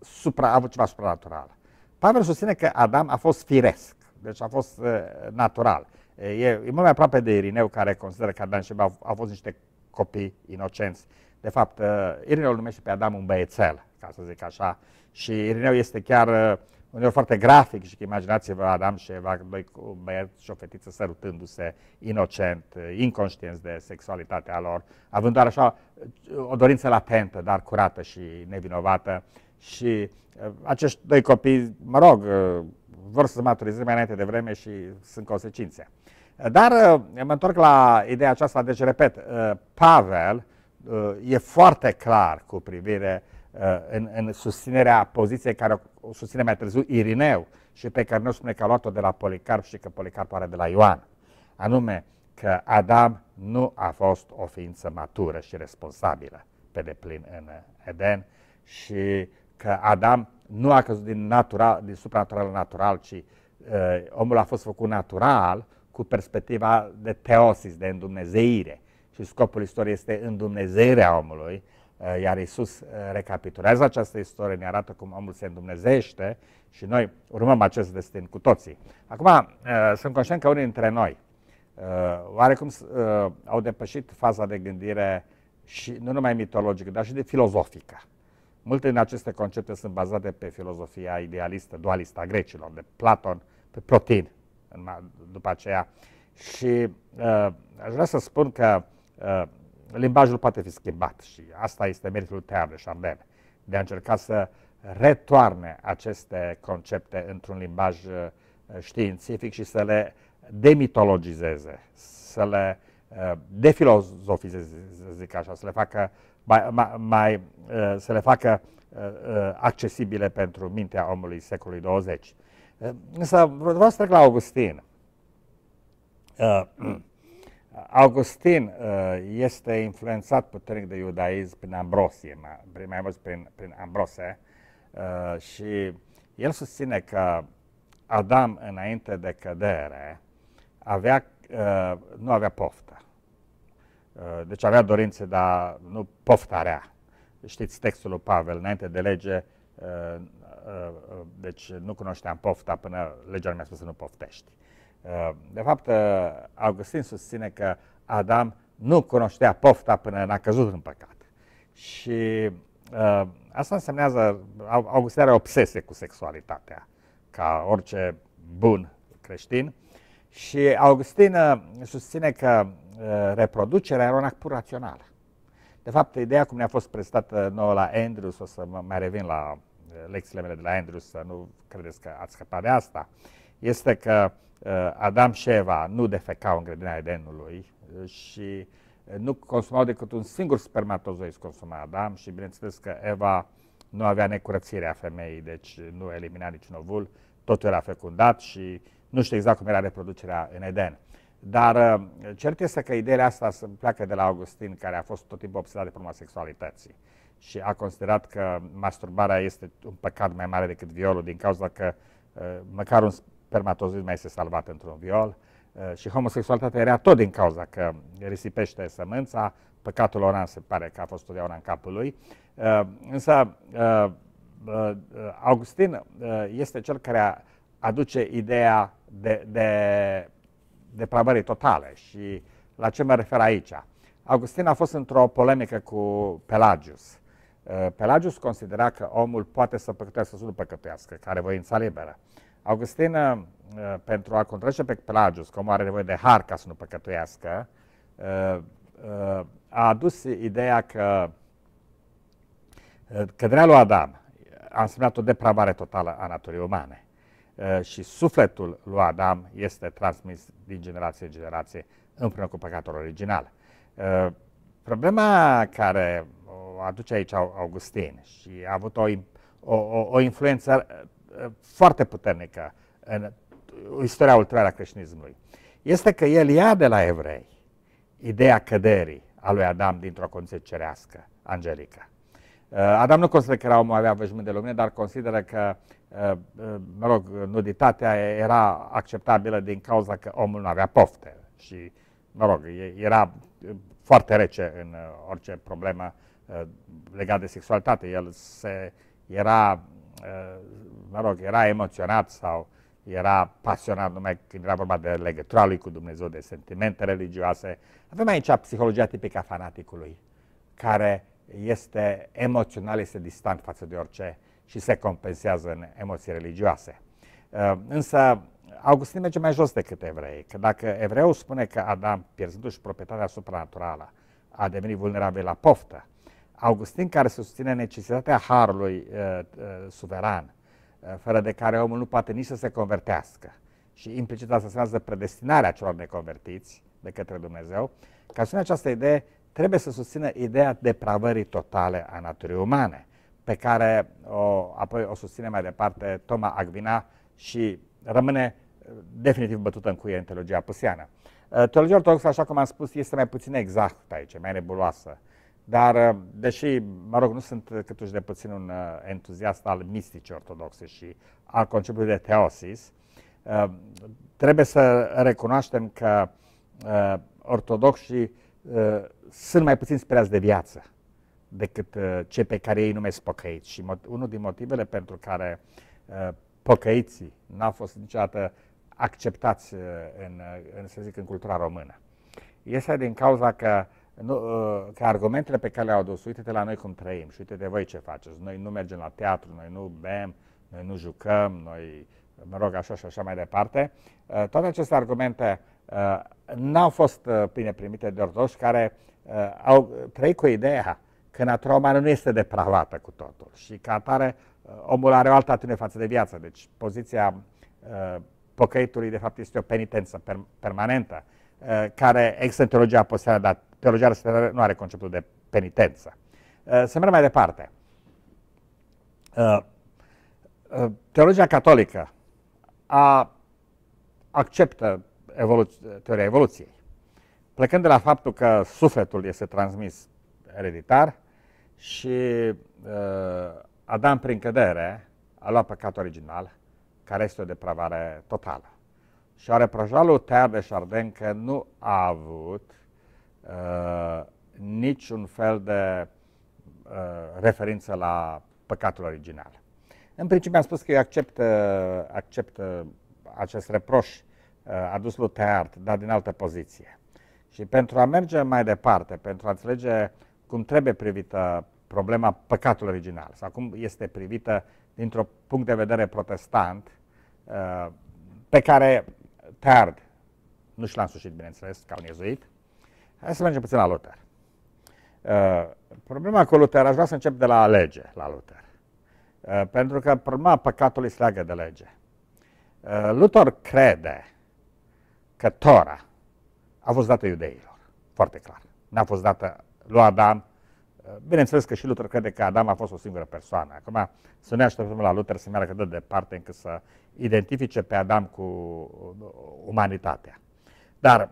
supra, a avut ceva supranatural. Pavel susține că Adam a fost firesc, deci a fost uh, natural. Uh, e, e mult mai aproape de Irineu care consideră că Adam și Eva au, fost niște copii inocenți. De fapt, uh, Irineu îl numește pe Adam un băiețel, ca să zic așa, și Irineu este chiar uh, uneori foarte grafic și că imaginați-vă Adam și Eva, doi băieți și o fetiță sărutându-se inocent, uh, inconștienți de sexualitatea lor, având doar așa uh, o dorință latentă, dar curată și nevinovată și uh, acești doi copii, mă rog, uh, vor să maturizeze mai înainte de vreme și sunt consecințe. Uh, dar mă întorc la ideea aceasta, deci repet, Pavel e foarte clar cu privire în, în susținerea poziției care o susține mai târziu Irineu și pe care nu spune că a luat-o de la Policarp și că Policarp are de la Ioan. Anume că Adam nu a fost o ființă matură și responsabilă pe deplin în Eden și că Adam nu a căzut din, natural, din supranatural natural, ci uh, omul a fost făcut natural cu perspectiva de teosis, de îndumnezeire. Și scopul istoriei este îndumnezeirea omului, uh, iar Isus uh, eh, recapitulează această istorie, ne arată cum omul se îndumnezește și noi urmăm acest destin cu toții. Acum, uh, sunt conștient că unii dintre noi uh, oarecum uh, au depășit faza de gândire și nu numai mitologică, dar și de filozofică Multe din aceste concepte sunt bazate pe filozofia idealistă, dualistă a grecilor, de Platon, pe Plotin, în, după aceea. Și uh, aș vrea să spun că uh, limbajul poate fi schimbat și asta este meritul Tear de Chardin, de a încerca să retoarne aceste concepte într-un limbaj uh, științific și să le demitologizeze, să le uh, defilozofizeze, să zic așa, să le facă mai, mai, mai uh, să le facă uh, uh, accesibile pentru mintea omului secolului 20. Însă vreau să trec la Augustin. Augustin este influențat puternic de iudaism prin Ambrosie, prin, mai mult prin, prin Ambrose, și el susține că Adam, înainte de cădere, avea, nu avea poftă. Uh, deci avea dorințe, dar nu poftarea. Știți textul lui Pavel, înainte de lege, uh, uh, deci nu cunoșteam pofta până legea mi-a spus să nu poftești. De fapt, Augustin susține că Adam nu cunoștea pofta până n-a căzut în păcat. Și asta însemnează, Augustin are obsesie cu sexualitatea, ca orice bun creștin. Și Augustin susține că Eh, reproducere era un act pur rațional. De fapt, ideea cum ne-a fost prezentată nouă la Andrews, o să mă mai revin la eh, lecțiile mele de la Andrews, să nu credeți că ați scăpat de asta, este că eh, Adam și Eva nu defecau în grădina Edenului și nu consumau decât un singur spermatozoid consuma Adam și bineînțeles că Eva nu avea necurățirea femeii, deci nu elimina niciun ovul, totul era fecundat și nu știu exact cum era reproducerea în Eden. Dar uh, cert este că ideea asta se pleacă de la Augustin, care a fost tot timpul obsedat de problema sexualității și a considerat că masturbarea este un păcat mai mare decât violul din cauza că uh, măcar un spermatozoid mai este salvat într-un viol uh, și homosexualitatea era tot din cauza că risipește sămânța, păcatul oran se pare că a fost totdeauna în capul lui. Însă Augustin este cel care aduce ideea de, de depravare totale. Și la ce mă refer aici? Augustin a fost într-o polemică cu Pelagius. Uh, Pelagius considera că omul poate să păcătuiască să nu păcătuiască, care voința liberă. Augustin, uh, pentru a contrace pe Pelagius, că omul are nevoie de har ca să nu păcătuiască, uh, a adus ideea că căderea lui Adam a însemnat o depravare totală a naturii umane. Eh, și sufletul lui Adam este transmis din generație în generație împreună cu păcatul original. Eh, problema care o aduce aici Augustin și a avut o, o, o, o influență eh, foarte puternică în istoria ulterioară a creștinismului, este că el ia de la evrei ideea căderii a lui Adam dintr-o condiție cerească, angelică. Uh, Adam nu consideră că era omul avea veșmânt de lumină, dar consideră că, uh, uh, mă rog, nuditatea era acceptabilă din cauza că omul nu avea pofte. Și, mă rog, era foarte rece în orice problemă legată de sexualitate. El se, era, mă rog, era emoționat sau era pasionat numai când era vorba de legătura lui cu Dumnezeu, de sentimente religioase. Avem aici psihologia tipică a fanaticului, care este emoțional, este distant față de orice și se compensează în emoții religioase. Uh, însă Augustin merge mai jos decât evrei, că dacă evreul spune că Adam, pierzându-și proprietatea supranaturală, a devenit vulnerabil la poftă, Augustin care susține necesitatea harului uh, uh, suveran, uh, fără de care omul nu poate nici să se convertească, și implicit asta se predestinarea celor neconvertiți de către Dumnezeu, ca să această idee trebuie să susțină ideea depravării totale a naturii umane, pe care o, apoi o susține mai departe Toma Agvina și rămâne uh, definitiv bătută în cuie în teologia pusiană. Uh, teologia ortodoxă, așa cum am spus, este mai puțin exactă aici, mai nebuloasă. Dar, uh, deși, mă rog, nu sunt câtuși de puțin un entuziast al misticii ortodoxe și al conceptului de teosis, trebuie să recunoaștem că ortodoxii Uh, sunt mai puțin speriați de viață decât uh, cei pe care ei numesc pocăiți. Și unul din motivele pentru care uh, pocăiții n-au fost niciodată acceptați în, în, să zic, în cultura română. Este din cauza că, nu, că argumentele pe care le-au adus, uite-te la noi cum trăim și uite-te voi ce faceți, noi nu mergem la teatru, noi nu bem, noi nu jucăm, noi, mă rog, așa și așa mai departe, toate aceste argumente Uh, n-au fost uh, bine primite de ortodoxi care uh, au trăit cu ideea că natura umană nu este depravată cu totul și ca atare omul are o altă atitudine față de viață. Deci poziția pocăitului de fapt este o penitență permanentă care ex în teologia apostolă, dar teologia nu are conceptul de penitență. Să merg mai departe. Teologia catolică a, acceptă evolu- teoria evoluției. Plecând de la faptul că sufletul este transmis ereditar și uh, Adam prin cădere a luat păcatul original, care este o depravare totală. Și are prăjalul Ter de Chardin că nu a avut uh, niciun fel de uh, referință la păcatul original. În principiu am spus că eu accept, uh, accept uh, acest reproș Uh, a dus lui Teart, dar din altă poziție. Și pentru a merge mai departe, pentru a înțelege cum trebuie privită problema păcatului original sau cum este privită dintr-un punct de vedere protestant, uh, pe care Teard nu și l-a însușit, bineînțeles, ca un iezuit. Hai să mergem puțin la Luther. Uh, problema cu Luther, aș vrea să încep de la lege, la Luther. Pentru că problema păcatului se leagă de lege. Luther crede că Tora a fost dată iudeilor, foarte clar. N-a fost dată lui Adam. Bineînțeles că și Luther crede că Adam a fost o singură persoană. Acum să ne așteptăm la Luther să meargă de departe încât să identifice pe Adam cu uh, umanitatea. Dar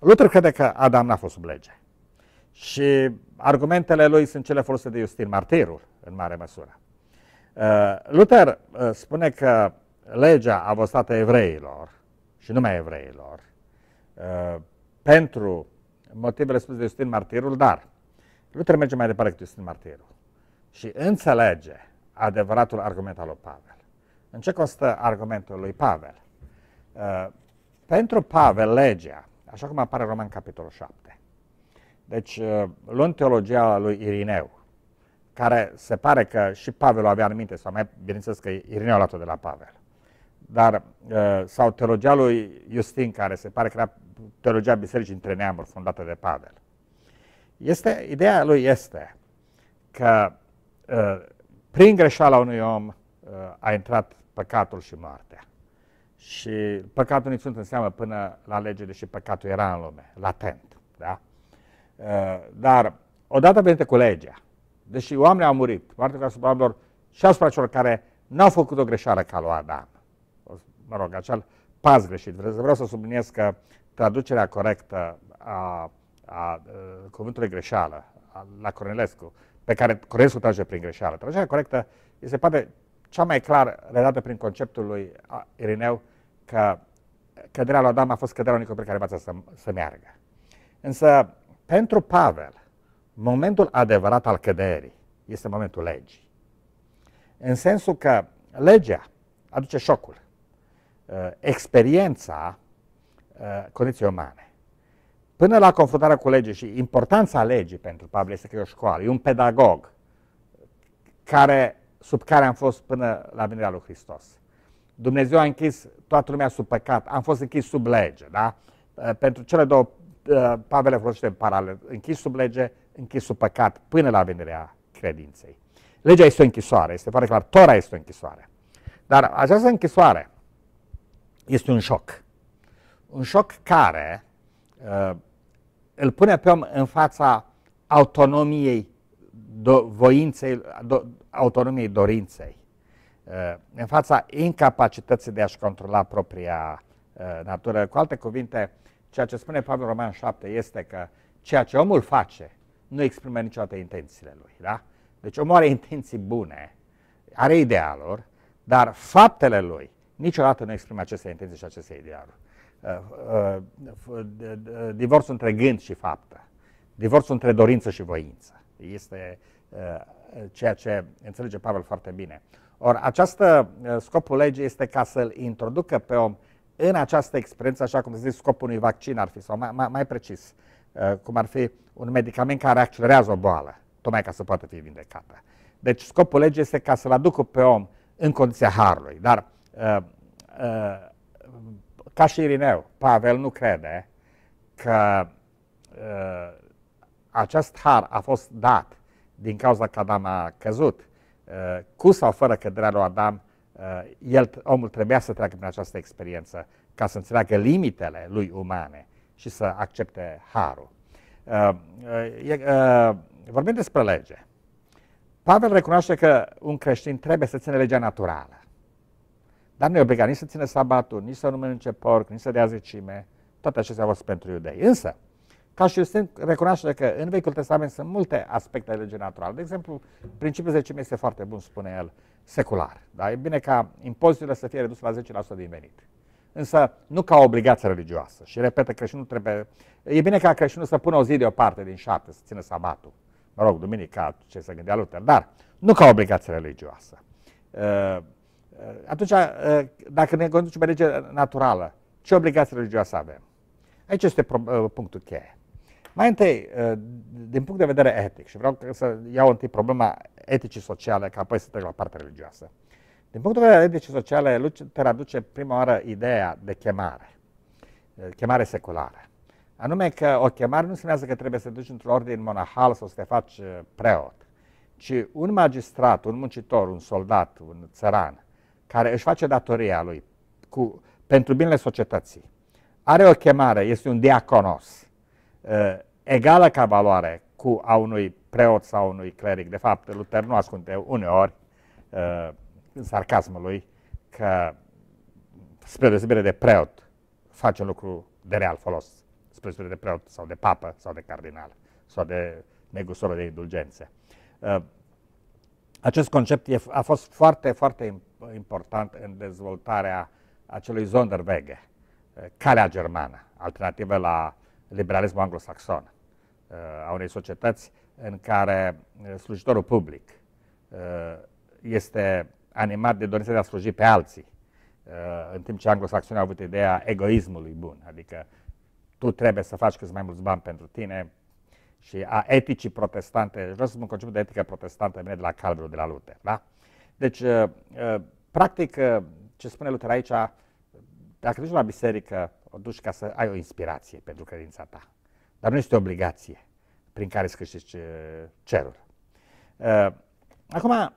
Luther crede că Adam n-a fost sub lege. Și argumentele lui sunt cele folosite de Justin Martirul, în mare măsură. Uh, Luther uh, spune că legea a fost dată evreilor, și numai evreilor, uh, pentru motivele spuse de Justin Martirul, dar Luther merge mai departe decât Justin Martirul și înțelege adevăratul argument al lui Pavel. În ce constă argumentul lui Pavel? Uh, pentru Pavel, legea, așa cum apare în Roman capitolul 7, deci uh, luând teologia lui Irineu, care se pare că și Pavel o avea în minte, sau mai bineînțeles că Irineu a luat-o de la Pavel, dar, uh, sau teologia lui Justin, care se pare că era teologia bisericii între neamuri fondată de Pavel. Este, ideea lui este că uh, prin greșeala unui om uh, a intrat păcatul și moartea. Și păcatul nici sunt înseamnă până la lege, deși păcatul era în lume, latent. Da? Dar odată venite cu legea, deși oamenii au murit, moartea asupra oamenilor și asupra celor care n-au făcut o greșeală ca lui Adam, mă rog, acel pas greșit. Vreau să subliniez că traducerea corectă a, a uh, cuvântului greșeală a, la Cornelescu, pe care Cornelescu trage prin greșeală, traducerea corectă este poate cea mai clar redată prin conceptul lui Irineu că căderea lui Adam a fost căderea unui pe care învață să, să meargă. Însă, pentru Pavel, momentul adevărat al căderii este momentul legii. În sensul că legea aduce șocul. Uh, experiența uh, condiției umane. Până la confruntarea cu legii și importanța legii pentru Pavel este că e o școală, e un pedagog care, sub care am fost până la venirea lui Hristos. Dumnezeu a închis toată lumea sub păcat, am fost închis sub lege, da? Uh, pentru cele două, Pavel le folosește în paralel, închis sub lege, închis sub păcat, până la venirea credinței. Legea este o închisoare, este foarte clar, Tora este o închisoare. Dar această închisoare este un șoc. Un șoc care uh, îl pune pe om în fața autonomiei do, voinței, do, autonomiei dorinței, uh, în fața incapacității de a-și controla propria uh, natură. Cu alte cuvinte, ceea ce spune Pavel Roman 7 este că ceea ce omul face nu exprimă niciodată intențiile lui. Da? Deci omul are intenții bune, are idealuri, dar faptele lui niciodată nu exprimă aceste intenții și aceste idealuri. Uh, uh, uh, divorțul între gând și faptă, divorțul între dorință și voință, este ceea ce înțelege Pavel foarte bine. Or, această scopul legii este ca să-l introducă pe om în această experiență, așa cum se zice, scopul unui vaccin ar fi, sau mai, mai, mai precis, cum ar fi un medicament care accelerează o boală, tocmai ca să poată fi vindecată. Deci scopul legii este ca să-l aducă pe om în condiția harului. Dar Uh, uh, ca și Irineu, Pavel nu crede că uh, acest har a fost dat din cauza că Adam a căzut, cu sau fără căderea lui Adam, el, omul trebuia să treacă prin această experiență ca să înțeleagă limitele lui umane și să accepte harul. Vorbim despre lege. Pavel recunoaște că un creștin trebuie să ține legea naturală. Dar nu e obligat nici să țină sabatul, nici să nu mănânce porc, nici să dea zecime. Toate acestea au fost pentru iudei. Însă, ca și sunt recunoaște că în Vechiul Testament sunt multe aspecte ale legii naturale. De exemplu, principiul zecimii este foarte bun, spune el, secular. Da? E bine ca impozitele să fie redus la 10% din venit. Însă nu ca o obligație religioasă. Și repetă, creștinul trebuie... E bine ca creștinul să pună o zi deoparte din șapte, să țină sabatul. Mă rog, duminica, ce se gândea Luther. Dar nu ca obligație religioasă. Uh, Eh, atunci, eh, dacă ne conducem pe lege naturală, ce obligații religioase avem? Aici este eh, punctul cheie. Mai întâi, din punct de vedere etic, și vreau să iau întâi problema eticii sociale, ca apoi să trec la partea religioasă. Din punct de vedere eticii sociale, te aduce prima oară ideea de chemare, chemare seculară. Anume că o chemare nu înseamnă că trebuie să te duci într-un ordin monahal sau să te faci preot, ci un magistrat, un muncitor, un soldat, un țăran, care își face datoria lui cu, pentru binele societății, are o chemare, este un diaconos, uh, egală ca valoare cu a unui preot sau unui cleric. De fapt, Luther nu ascunde uneori uh, în sarcasmul lui că, spre deosebire de preot, face un lucru de real folos, spre deosebire de preot sau de papă sau de cardinal sau de negusorul de indulgențe. Uh, acest concept e, a fost foarte, foarte important în dezvoltarea acelui Zonderwege, eh, calea germană, alternativă la liberalismul anglosaxon, eh, a unei societăți în care eh, slujitorul public este animat de dorința de a sluji pe alții, în timp ce anglosaxonii au avut ideea egoismului bun, adică tu trebuie să faci cât mai mulți bani pentru tine, și a eticii protestante, deci vreau să mă concentru de etică protestantă, vine de la Calvinul, de la Luther. Da? Deci, uh, uh, practic, uh, ce spune Luther aici, dacă duci la biserică, o duci ca să ai o inspirație pentru credința ta. Dar nu este o obligație prin care să câștigi cerul. Acum,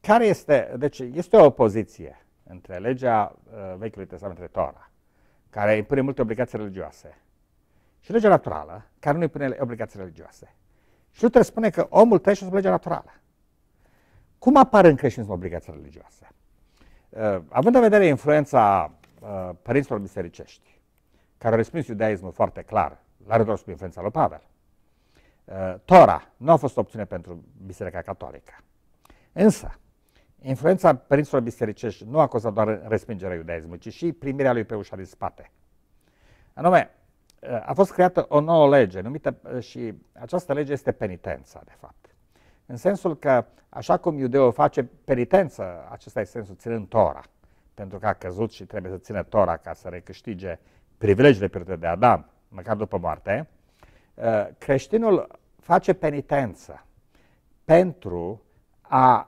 care este, deci este o opoziție între legea Vechiului Testament între Tora, care impune multe obligații religioase, și legea naturală, care nu îi pune obligații religioase. Și Luther spune că omul trăiește sub legea naturală. Cum apar în creștinism obligații religioase? Uh, având în vedere influența uh, părinților bisericești, care au respins iudaismul foarte clar, la rândul sub influența lui Pavel, uh, Tora nu a fost opțiune pentru Biserica Catolică. Însă, influența părinților bisericești nu a cauzat doar respingerea iudaismului, ci și primirea lui pe ușa din spate. Anume, Eh, a fost creată o nouă lege numită eh, și această lege este penitența, de fapt. În sensul că, așa cum iudeul face penitență, acesta este sensul ținând Tora, pentru că a căzut și trebuie să țină Tora ca să recâștige privilegiile pierdute de Adam, măcar după moarte, eh, creștinul face penitență pentru a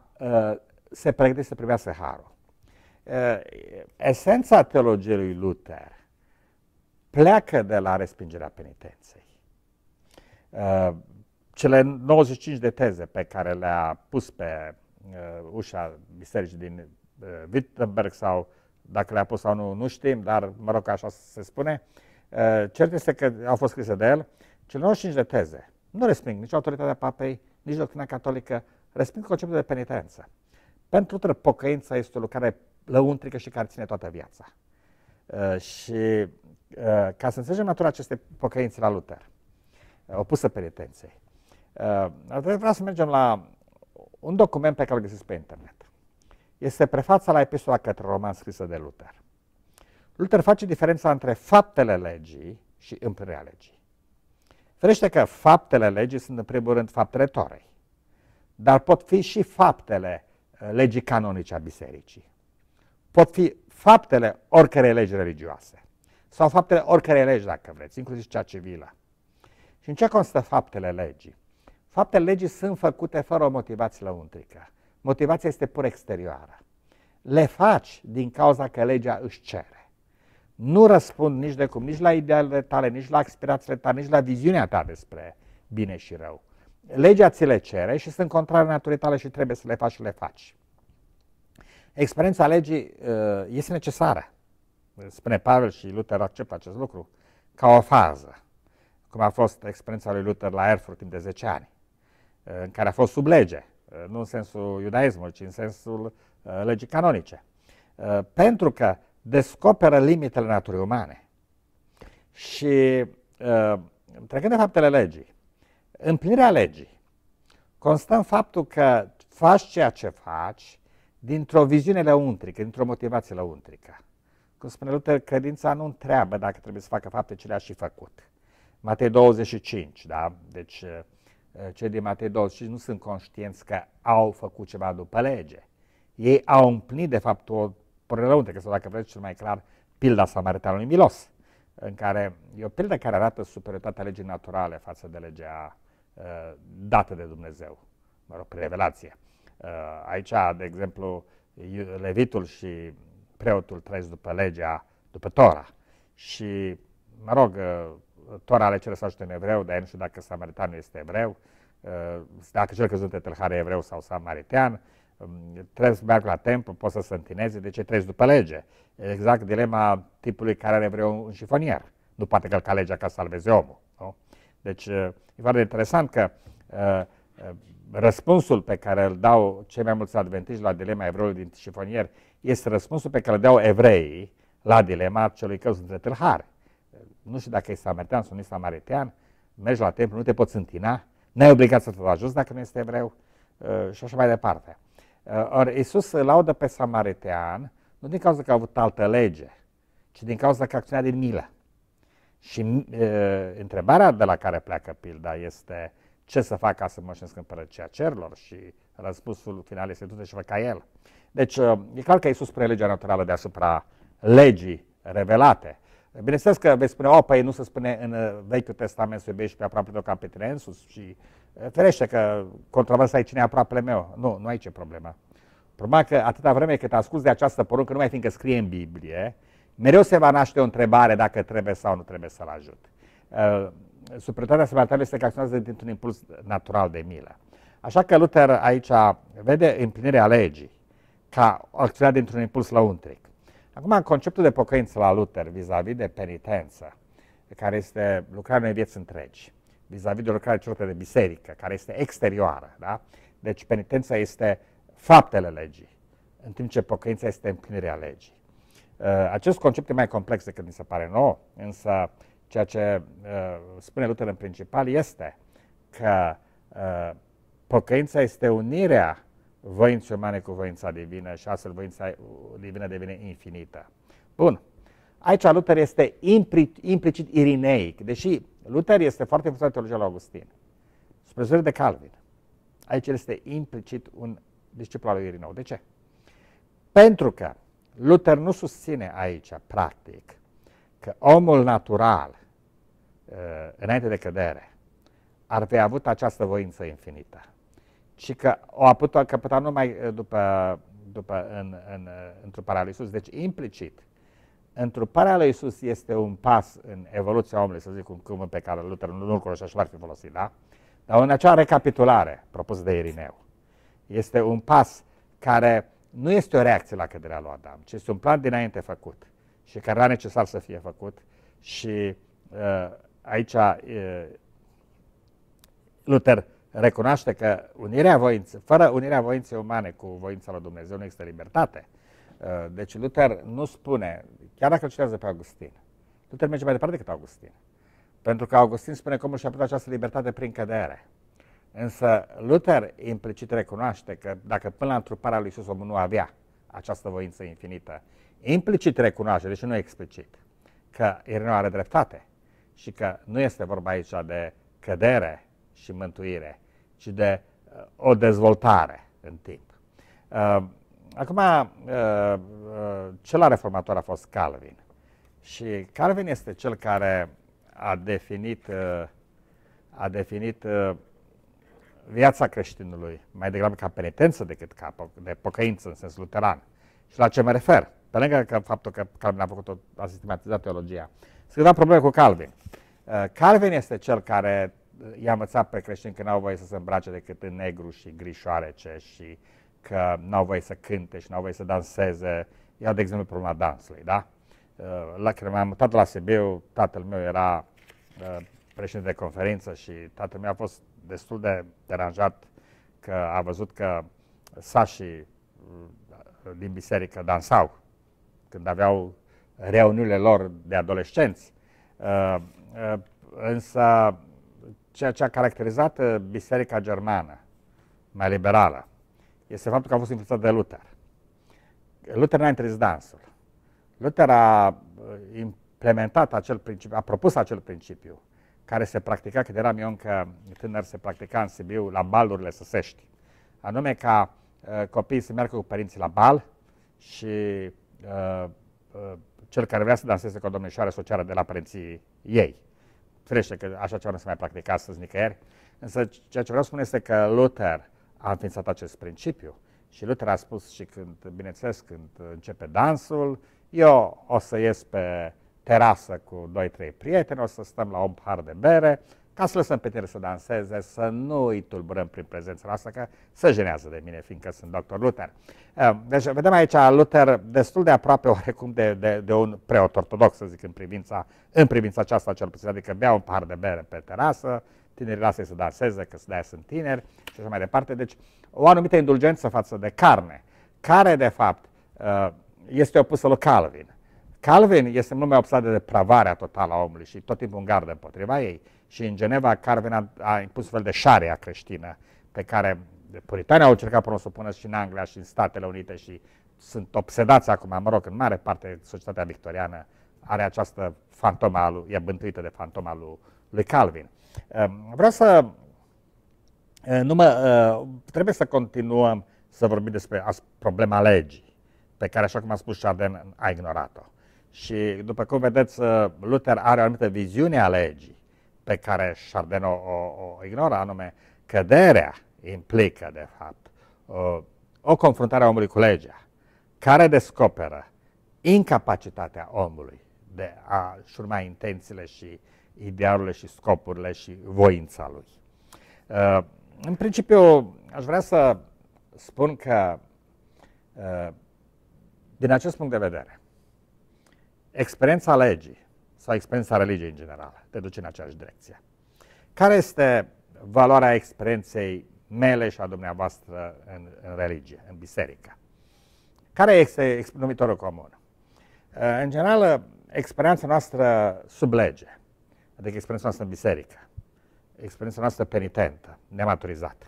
se pregăti să primească harul. Esența teologiei lui Luther pleacă de la respingerea penitenței. Uh, cele 95 de teze pe care le-a pus pe uh, ușa bisericii din uh, Wittenberg sau dacă le-a pus sau nu, nu știm, dar mă rog, așa se spune. cert este că au fost scrise de el cele 95 de teze. Nu resping nici autoritatea papei, nici doctrina catolică, resping conceptul de penitență. Pentru pocăința este o lucrare lăuntrică și care ține toată viața. Uh, și uh, ca să înțelegem natura acestei pocăințe la Luther, uh, opusă penitenței, vreau să mergem la un document pe care îl găsiți pe internet. Este prefața la epistola către roman scrisă de Luther. Luther face diferența între faptele legii și împlinirea legii. Ferește că faptele legii sunt în primul rând faptele torei, dar pot fi și faptele legii canonice a bisericii. Pot fi faptele oricărei legi religioase sau faptele oricărei legi, dacă vreți, inclusiv cea civilă. Și în ce constă faptele legii? Faptele legii sunt făcute fără o motivație lăuntrică. Motivația este pur exterioară. Le faci din cauza că legea își cere. Nu răspund nici de cum, nici la idealele tale, nici la aspirațiile tale, nici la viziunea ta despre bine și rău. Legea ți le cere și sunt contrare naturii tale și trebuie să le faci și le faci. Experiența legii uh, este necesară. Spune Pavel și Luther acceptă acest lucru ca o fază, cum a fost experiența lui Luther la Erfurt timp de 10 ani, uh, în care a fost sub lege, uh, nu în sensul iudaismului, ci în sensul legii canonice. Pentru că descoperă limitele naturii umane și trecând de faptele legii, împlinirea legii constă în faptul că faci ceea ce faci dintr-o viziune lăuntrică, dintr-o motivație lăuntrică. Cum spune Luther, credința nu întreabă dacă trebuie să facă fapte ce le-a și făcut. Matei 25, da? Deci eh, eh, cei din Matei 25 nu sunt conștienți că au făcut ceva după lege. Ei au împlinit, de fapt, o prelăuntrică, sau dacă vreți cel mai clar, pilda samaritanului milos, în care e o pildă care arată superioritatea legii naturale față de legea uh, dată de Dumnezeu, mă rog, prin revelație. Eh, aici, de exemplu, levitul și preotul trăiesc după legea, după Tora. Și, mă rog, eh, Tora le cere să ajute un evreu, dar nu știu dacă samaritanul este evreu, eh, dacă cel căzut de tâlhare evreu sau samaritean, mm, trebuie să meargă la templu, poți să se întineze, de ce trăiești după lege? Exact dilema tipului care are evreu un șifonier. Nu poate călca legea ca să salveze omul. Nu? Deci, e foarte interesant că răspunsul pe care îl dau cei mai mulți adventiști la dilema evreului din șifonier este răspunsul pe care îl dau evreii la dilema celui căzut între tâlhari. Nu știu dacă e samaritean sau nu e samaritean, mergi la templu, nu te poți întina, n-ai obligat să te ajuți dacă nu este evreu uh, și așa mai departe. Uh, ori Iisus îl laudă pe samaritean nu din cauza că a avut altă lege, ci din cauza că acționa din milă. Și e, uh, întrebarea de la care pleacă pilda este ce să fac ca să moșnesc împărăcia cerilor și răspunsul final este du și fă ca el. Deci uh, e clar că Iisus legea naturală deasupra legii revelate. Bineînțeles că veți spune, o, păi nu se spune în uh, Vechiul Testament să iubești pe aproape tău ca pe tine însuți și uh, ferește că controversa e cine e aproapele meu. Nu, nu ai ce problema. Problema că atâta vreme cât asculți de această poruncă, numai fiindcă scrie în Biblie, mereu se va naște o întrebare dacă trebuie sau nu trebuie să-l ajut suprioritatea sentimentală este că acționează dintr-un impuls natural de milă. Așa că Luther aici vede împlinirea legii ca acțiunea dintr-un impuls lăuntric. Acum, conceptul de pocăință la Luther vis-a-vis -vis de penitență, care este lucrarea unei vieți întregi, vis-a-vis -vis de lucrarea celor de biserică, care este exterioară, da? Deci penitența este faptele legii, în timp ce pocăința este împlinirea legii. Uh, acest concept e mai complex decât mi se pare nou, însă Ceea ce uh, spune Luther în principal este că uh, pocăința este unirea voinței umane cu voința divină și astfel voința divină devine infinită. Bun. Aici Luther este implicit, irineic, deși Luther este foarte influențat teologia lui Augustin, spre de Calvin. Aici este implicit un discipul al lui Irineu. De ce? Pentru că Luther nu susține aici, practic, că omul natural, uh, înainte de cădere, ar fi avut această voință infinită și că o a putut căpăta numai uh, după, după în, în, uh, întruparea lui Isus. Deci, implicit, întruparea lui Isus este un pas în evoluția omului, să zic, un cuvânt pe care Luther nu-l cunoștea și l-ar fi folosit, da? Dar în acea recapitulare propusă de Irineu, este un pas care nu este o reacție la căderea lui Adam, ci este un plan dinainte făcut și care era necesar să fie făcut și uh, aici uh, Luther recunoaște că unirea voinței, fără unirea voinței umane cu voința lui Dumnezeu nu există libertate. Uh, deci Luther nu spune, chiar dacă îl citează pe Augustin, Luther merge mai departe decât Augustin. Pentru că Augustin spune cum și a putut această libertate prin cădere. Însă Luther implicit recunoaște că dacă până la întruparea lui Iisus omul nu avea această voință infinită implicit recunoaște, deci nu explicit, că Irina are dreptate și că nu este vorba aici de cădere și mântuire, ci de uh, o dezvoltare în timp. Uh, acum, uh, uh, cel reformator a fost Calvin. Și Calvin este cel care a definit, uh, a definit uh, viața creștinului mai degrabă ca penitență decât ca de pocăință în sens luteran. Și la ce mă refer? pe lângă că faptul că Calvin a făcut-o, a sistematizat teologia, se da probleme cu Calvin. Uh, Calvin este cel care uh, i-a învățat pe creștini că n-au voie să se îmbrace decât în negru și grișoarece și că n-au voie să cânte și n-au voie să danseze. Ia, de exemplu, problema dansului, da? Uh, care m-am mutat la Sibiu, tatăl meu era președinte de conferință și tatăl meu a fost destul de deranjat că a văzut că sașii din biserică dansau când aveau reuniunile lor de adolescenți. Uh, uh, însă ceea ce a caracterizat uh, biserica germană, mai liberală, este faptul că a fost influențat de Luther. Luther n-a interzis dansul. Luther a implementat acel principiu, a propus acel principiu care se practica, când eram eu încă tânăr, se practica în Sibiu la balurile săsești. Anume ca copiii să meargă cu părinții la bal și Uh, uh, cel care vrea să danseze cu o domnișoară să o ceară de la părinții ei. Firește că așa ceva nu se mai practică astăzi nicăieri, însă ceea ce vreau să spun este că Luther a înființat acest principiu și Luther a spus și când, bineînțeles, când începe dansul, eu o să ies pe terasă cu doi trei prieteni, o să stăm la un par de bere, ca să lăsăm pe tineri să danseze, să nu îi tulburăm prin prezența noastră, că se jenează de mine, fiindcă sunt doctor Luther. Eh, deci vedem aici Luther destul de aproape oarecum de, de, de un preot ortodox, să zic, în privința, în privința aceasta cel puțin, adică bea un par de bere pe terasă, tinerii lasă să danseze, că să de sunt tineri și așa mai departe. Deci o anumită indulgență față de carne, care de fapt eh, este opusă lui Calvin. Calvin este mult mai obsesat de depravarea totală a omului și tot timpul un gard împotriva ei și în Geneva Carvin a, a impus un fel de șarea creștină pe care puritanii au încercat până să o pună și în Anglia și în Statele Unite și sunt obsedați acum, mă rog, în mare parte societatea victoriană are această fantoma, e bântuită de fantoma lui, lui Calvin. Ehm, vreau să, eh, nu mă, eh, trebuie să continuăm să vorbim despre problema legii, pe care, așa cum a spus Chardin, a ignorat-o. Și, după cum vedeți, eh, Luther are o anumită viziune a legii, pe care Chardin o, o, o ignoră, anume căderea implică, de fapt, o, o confruntare a omului cu legea, care descoperă incapacitatea omului de a-și urma intențiile și idealurile și scopurile și voința lui. Uh, în principiu, aș vrea să spun că, uh, din acest punct de vedere, experiența legii sau experiența religiei în general, te duce în aceeași direcție. Care este valoarea experienței mele și a dumneavoastră în, în religie, în biserică? Care este numitorul comun? Uh, în general, experiența noastră sub lege, adică experiența noastră în biserică, experiența noastră penitentă, nematurizată.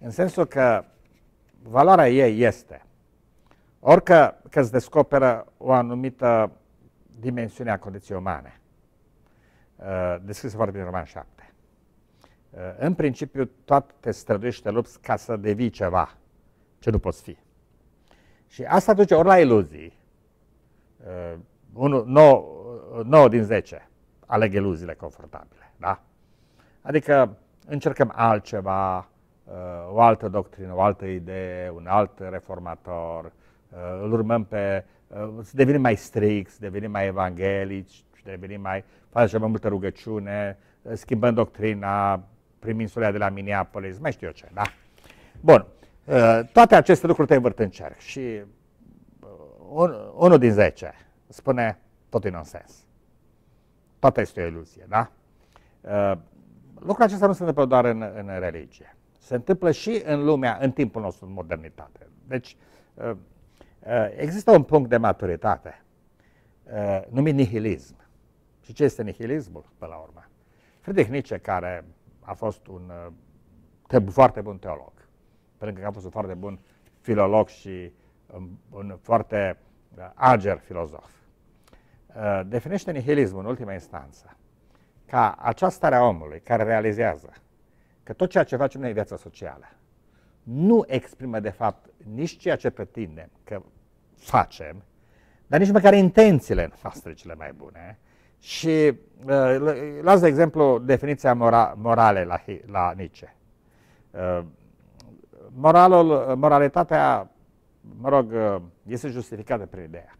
În sensul că valoarea ei este, orică că îți descoperă o anumită dimensiunea condiției umane, uh, descrisă foarte bine în Roman 7. Uh, în principiu, toate te străduiești, te lupți ca să devii ceva ce nu poți fi. Și asta duce ori la iluzii, 9, uh, 9 din 10 aleg iluziile confortabile, da? Adică încercăm altceva, o altă doctrină, o altă idee, un alt reformator, îl urmăm pe Uh, să devenim mai strict, să devenim mai evanghelici, să devenim mai, facem mai multă rugăciune, uh, schimbăm doctrina, prin insulea de la Minneapolis, mai știu eu ce, da? Bun, uh, toate aceste lucruri te învârt în cerc și un, unul din zece spune tot e nonsens. Toată este o iluzie, da? Lucrul acesta nu se întâmplă doar în, în religie. Se întâmplă și în lumea, în timpul nostru, în modernitate. Deci, Eh, există un punct de maturitate eh, numit nihilism. Și ce este nihilismul, pe la urmă? Friedrich Nietzsche, care a fost un eh, foarte bun teolog, pentru că a fost un foarte bun filolog și un, un foarte ager filozof, definește nihilismul în ultima instanță ca acea stare a omului care realizează că tot ceea ce facem noi în viața socială nu exprimă de fapt nici ceea ce pretindem că facem, dar nici măcar intențiile noastre cele mai bune. Și uh, las de exemplu definiția mora, morale la, la Nietzsche. Uh, moralul, moralitatea, mă rog, uh, este justificată prin ideea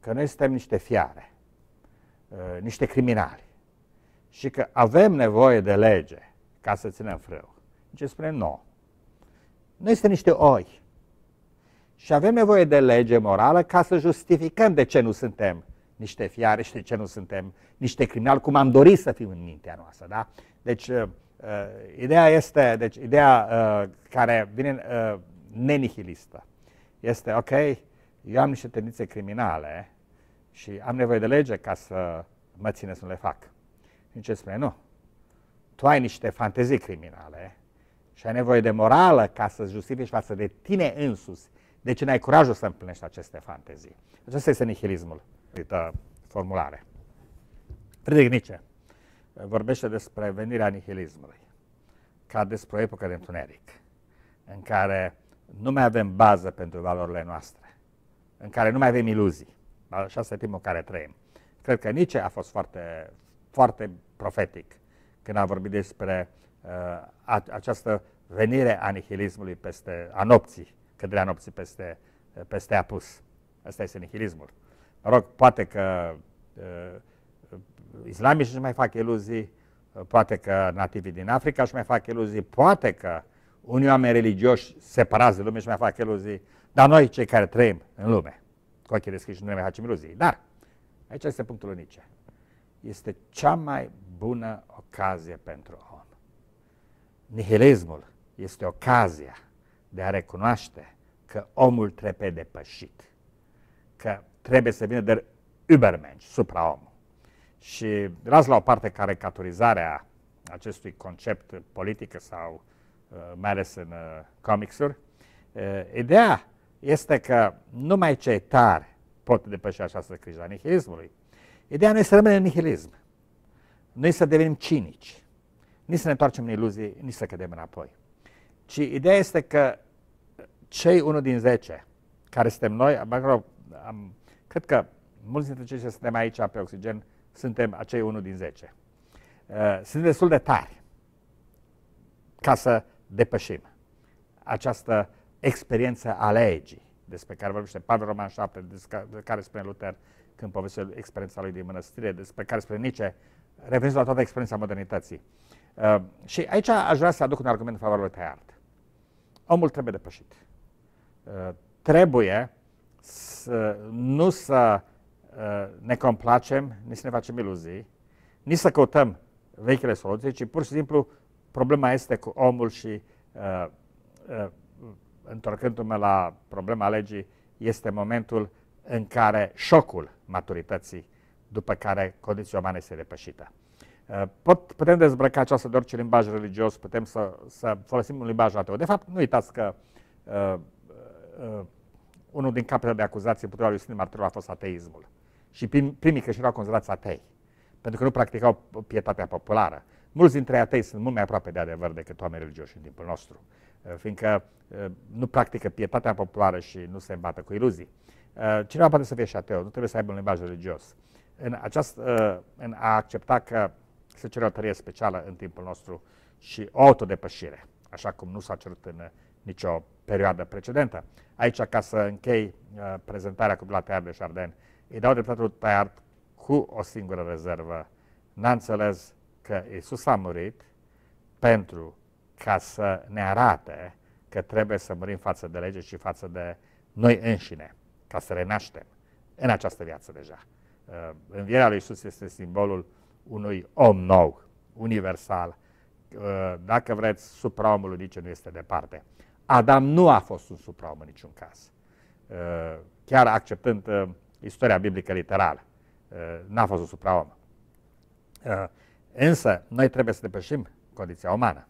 că noi suntem niște fiare, uh, niște criminali și că avem nevoie de lege ca să ținem frâu. ce deci spune nu. Noi suntem niște oi și avem nevoie de lege morală ca să justificăm de ce nu suntem niște fiare și de ce nu suntem niște criminali, cum am dorit să fim în mintea noastră. Da? Deci, uh, uh ideea este, deci, ideea uh, care vine uh, nenihilistă este, ok, eu am niște tendințe criminale și am nevoie de lege ca să mă țină să nu le fac. Și ce spune? Nu. Tu ai niște fantezii criminale și ai nevoie de morală ca să justifici față de tine însuți de ce n-ai curajul să împlinești aceste fantezii. Acesta este nihilismul, Uită adică formulare. Friedrich Nietzsche uh, vorbește despre venirea nihilismului ca despre o epocă de întuneric, în care nu mai avem bază pentru valorile noastre, în care nu mai avem iluzii. Așa este timpul în care trăim. Cred că Nietzsche a fost foarte, foarte profetic când a vorbit despre uh, această venire a nihilismului peste anopții căderea nopții peste, peste apus. Asta este nihilismul. Mă rog, poate că uh, islamii își mai fac iluzii, uh, poate că nativii din Africa își mai fac iluzii, poate că unii oameni religioși separați de lume își mai fac iluzii, dar noi, cei care trăim în lume, cu ochii deschiși, nu ne mai facem iluzii. Dar, aici este punctul unice. Este cea mai bună ocazie pentru om. Nihilismul este ocazia de a recunoaște că omul trebuie depășit, că trebuie să vină de Übermensch, supraomul. Și las la o parte caricaturizarea acestui concept politic sau uh, mai ales în uh, comicsuri, uh, ideea este că numai cei tari pot depăși această criză a nihilismului. Ideea nu este să rămânem în nihilism, nu este să devenim cinici, nici să ne întoarcem în iluzii, nici să cădem înapoi. Ci ideea este că cei unul din zece care suntem noi, am, cred că mulți dintre cei ce suntem aici pe oxigen suntem acei unul din zece. Uh, sunt destul de tari ca să depășim această experiență a legii despre care vorbește Pavel Roman 7, despre care spune Luther când povestește experiența lui din mănăstire, despre care spune Nice, revenind la toată experiența modernității. Uh, și aici aș vrea să aduc un argument în favoarea lui Tear omul trebuie depășit. Uh, trebuie să, nu să uh, ne complacem, nici să ne facem iluzii, nici să căutăm vechile soluții, ci pur și simplu problema este cu omul și uh, întorcându-mă la problema legii, este momentul în care șocul maturității, după care condiția umană este depășită. Eh, pot, putem dezbrăca aceasta de orice limbaj religios, putem să, să folosim un limbaj ateu. De fapt, nu uitați că uh, uh, unul din capetele de acuzație împotriva lui Sfântul Martirul a fost ateismul. Și prim, primii și erau considerați atei, pentru că nu practicau pietatea populară. Mulți dintre atei sunt mult mai aproape de adevăr decât oameni religioși în timpul nostru, uh, fiindcă uh, nu practică pietatea populară și nu se îmbată cu iluzii. Uh, cineva poate să fie și ateu, nu trebuie să aibă un limbaj religios. În, aceast, în a accepta că o tărie specială în timpul nostru și o autodepășire, așa cum nu s-a cerut în uh, nicio perioadă precedentă. Aici, ca să închei uh, prezentarea cu la Tăiar de Chardin, îi dau dreptatea lui Tăiar cu o singură rezervă. N-a înțeles că Isus a murit pentru ca să ne arate că trebuie să murim față de lege și față de noi înșine, ca să renaștem în această viață deja. Uh, învierea lui Isus este simbolul unui om nou, universal, dacă vreți, supraomul nici nu este departe. Adam nu a fost un supraom în niciun caz, ă, chiar acceptând ă, istoria biblică literală. Ă, n-a fost un supraom. Însă, noi trebuie să depășim condiția umană.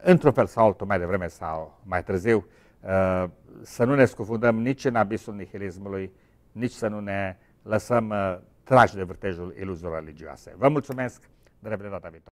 Într-un fel sau altul, mai devreme sau mai târziu, să nu ne scufundăm nici în abisul nihilismului, nici să nu ne lăsăm tragi de vârtejul iluzor religioase. Vă mulțumesc, de data viitoare.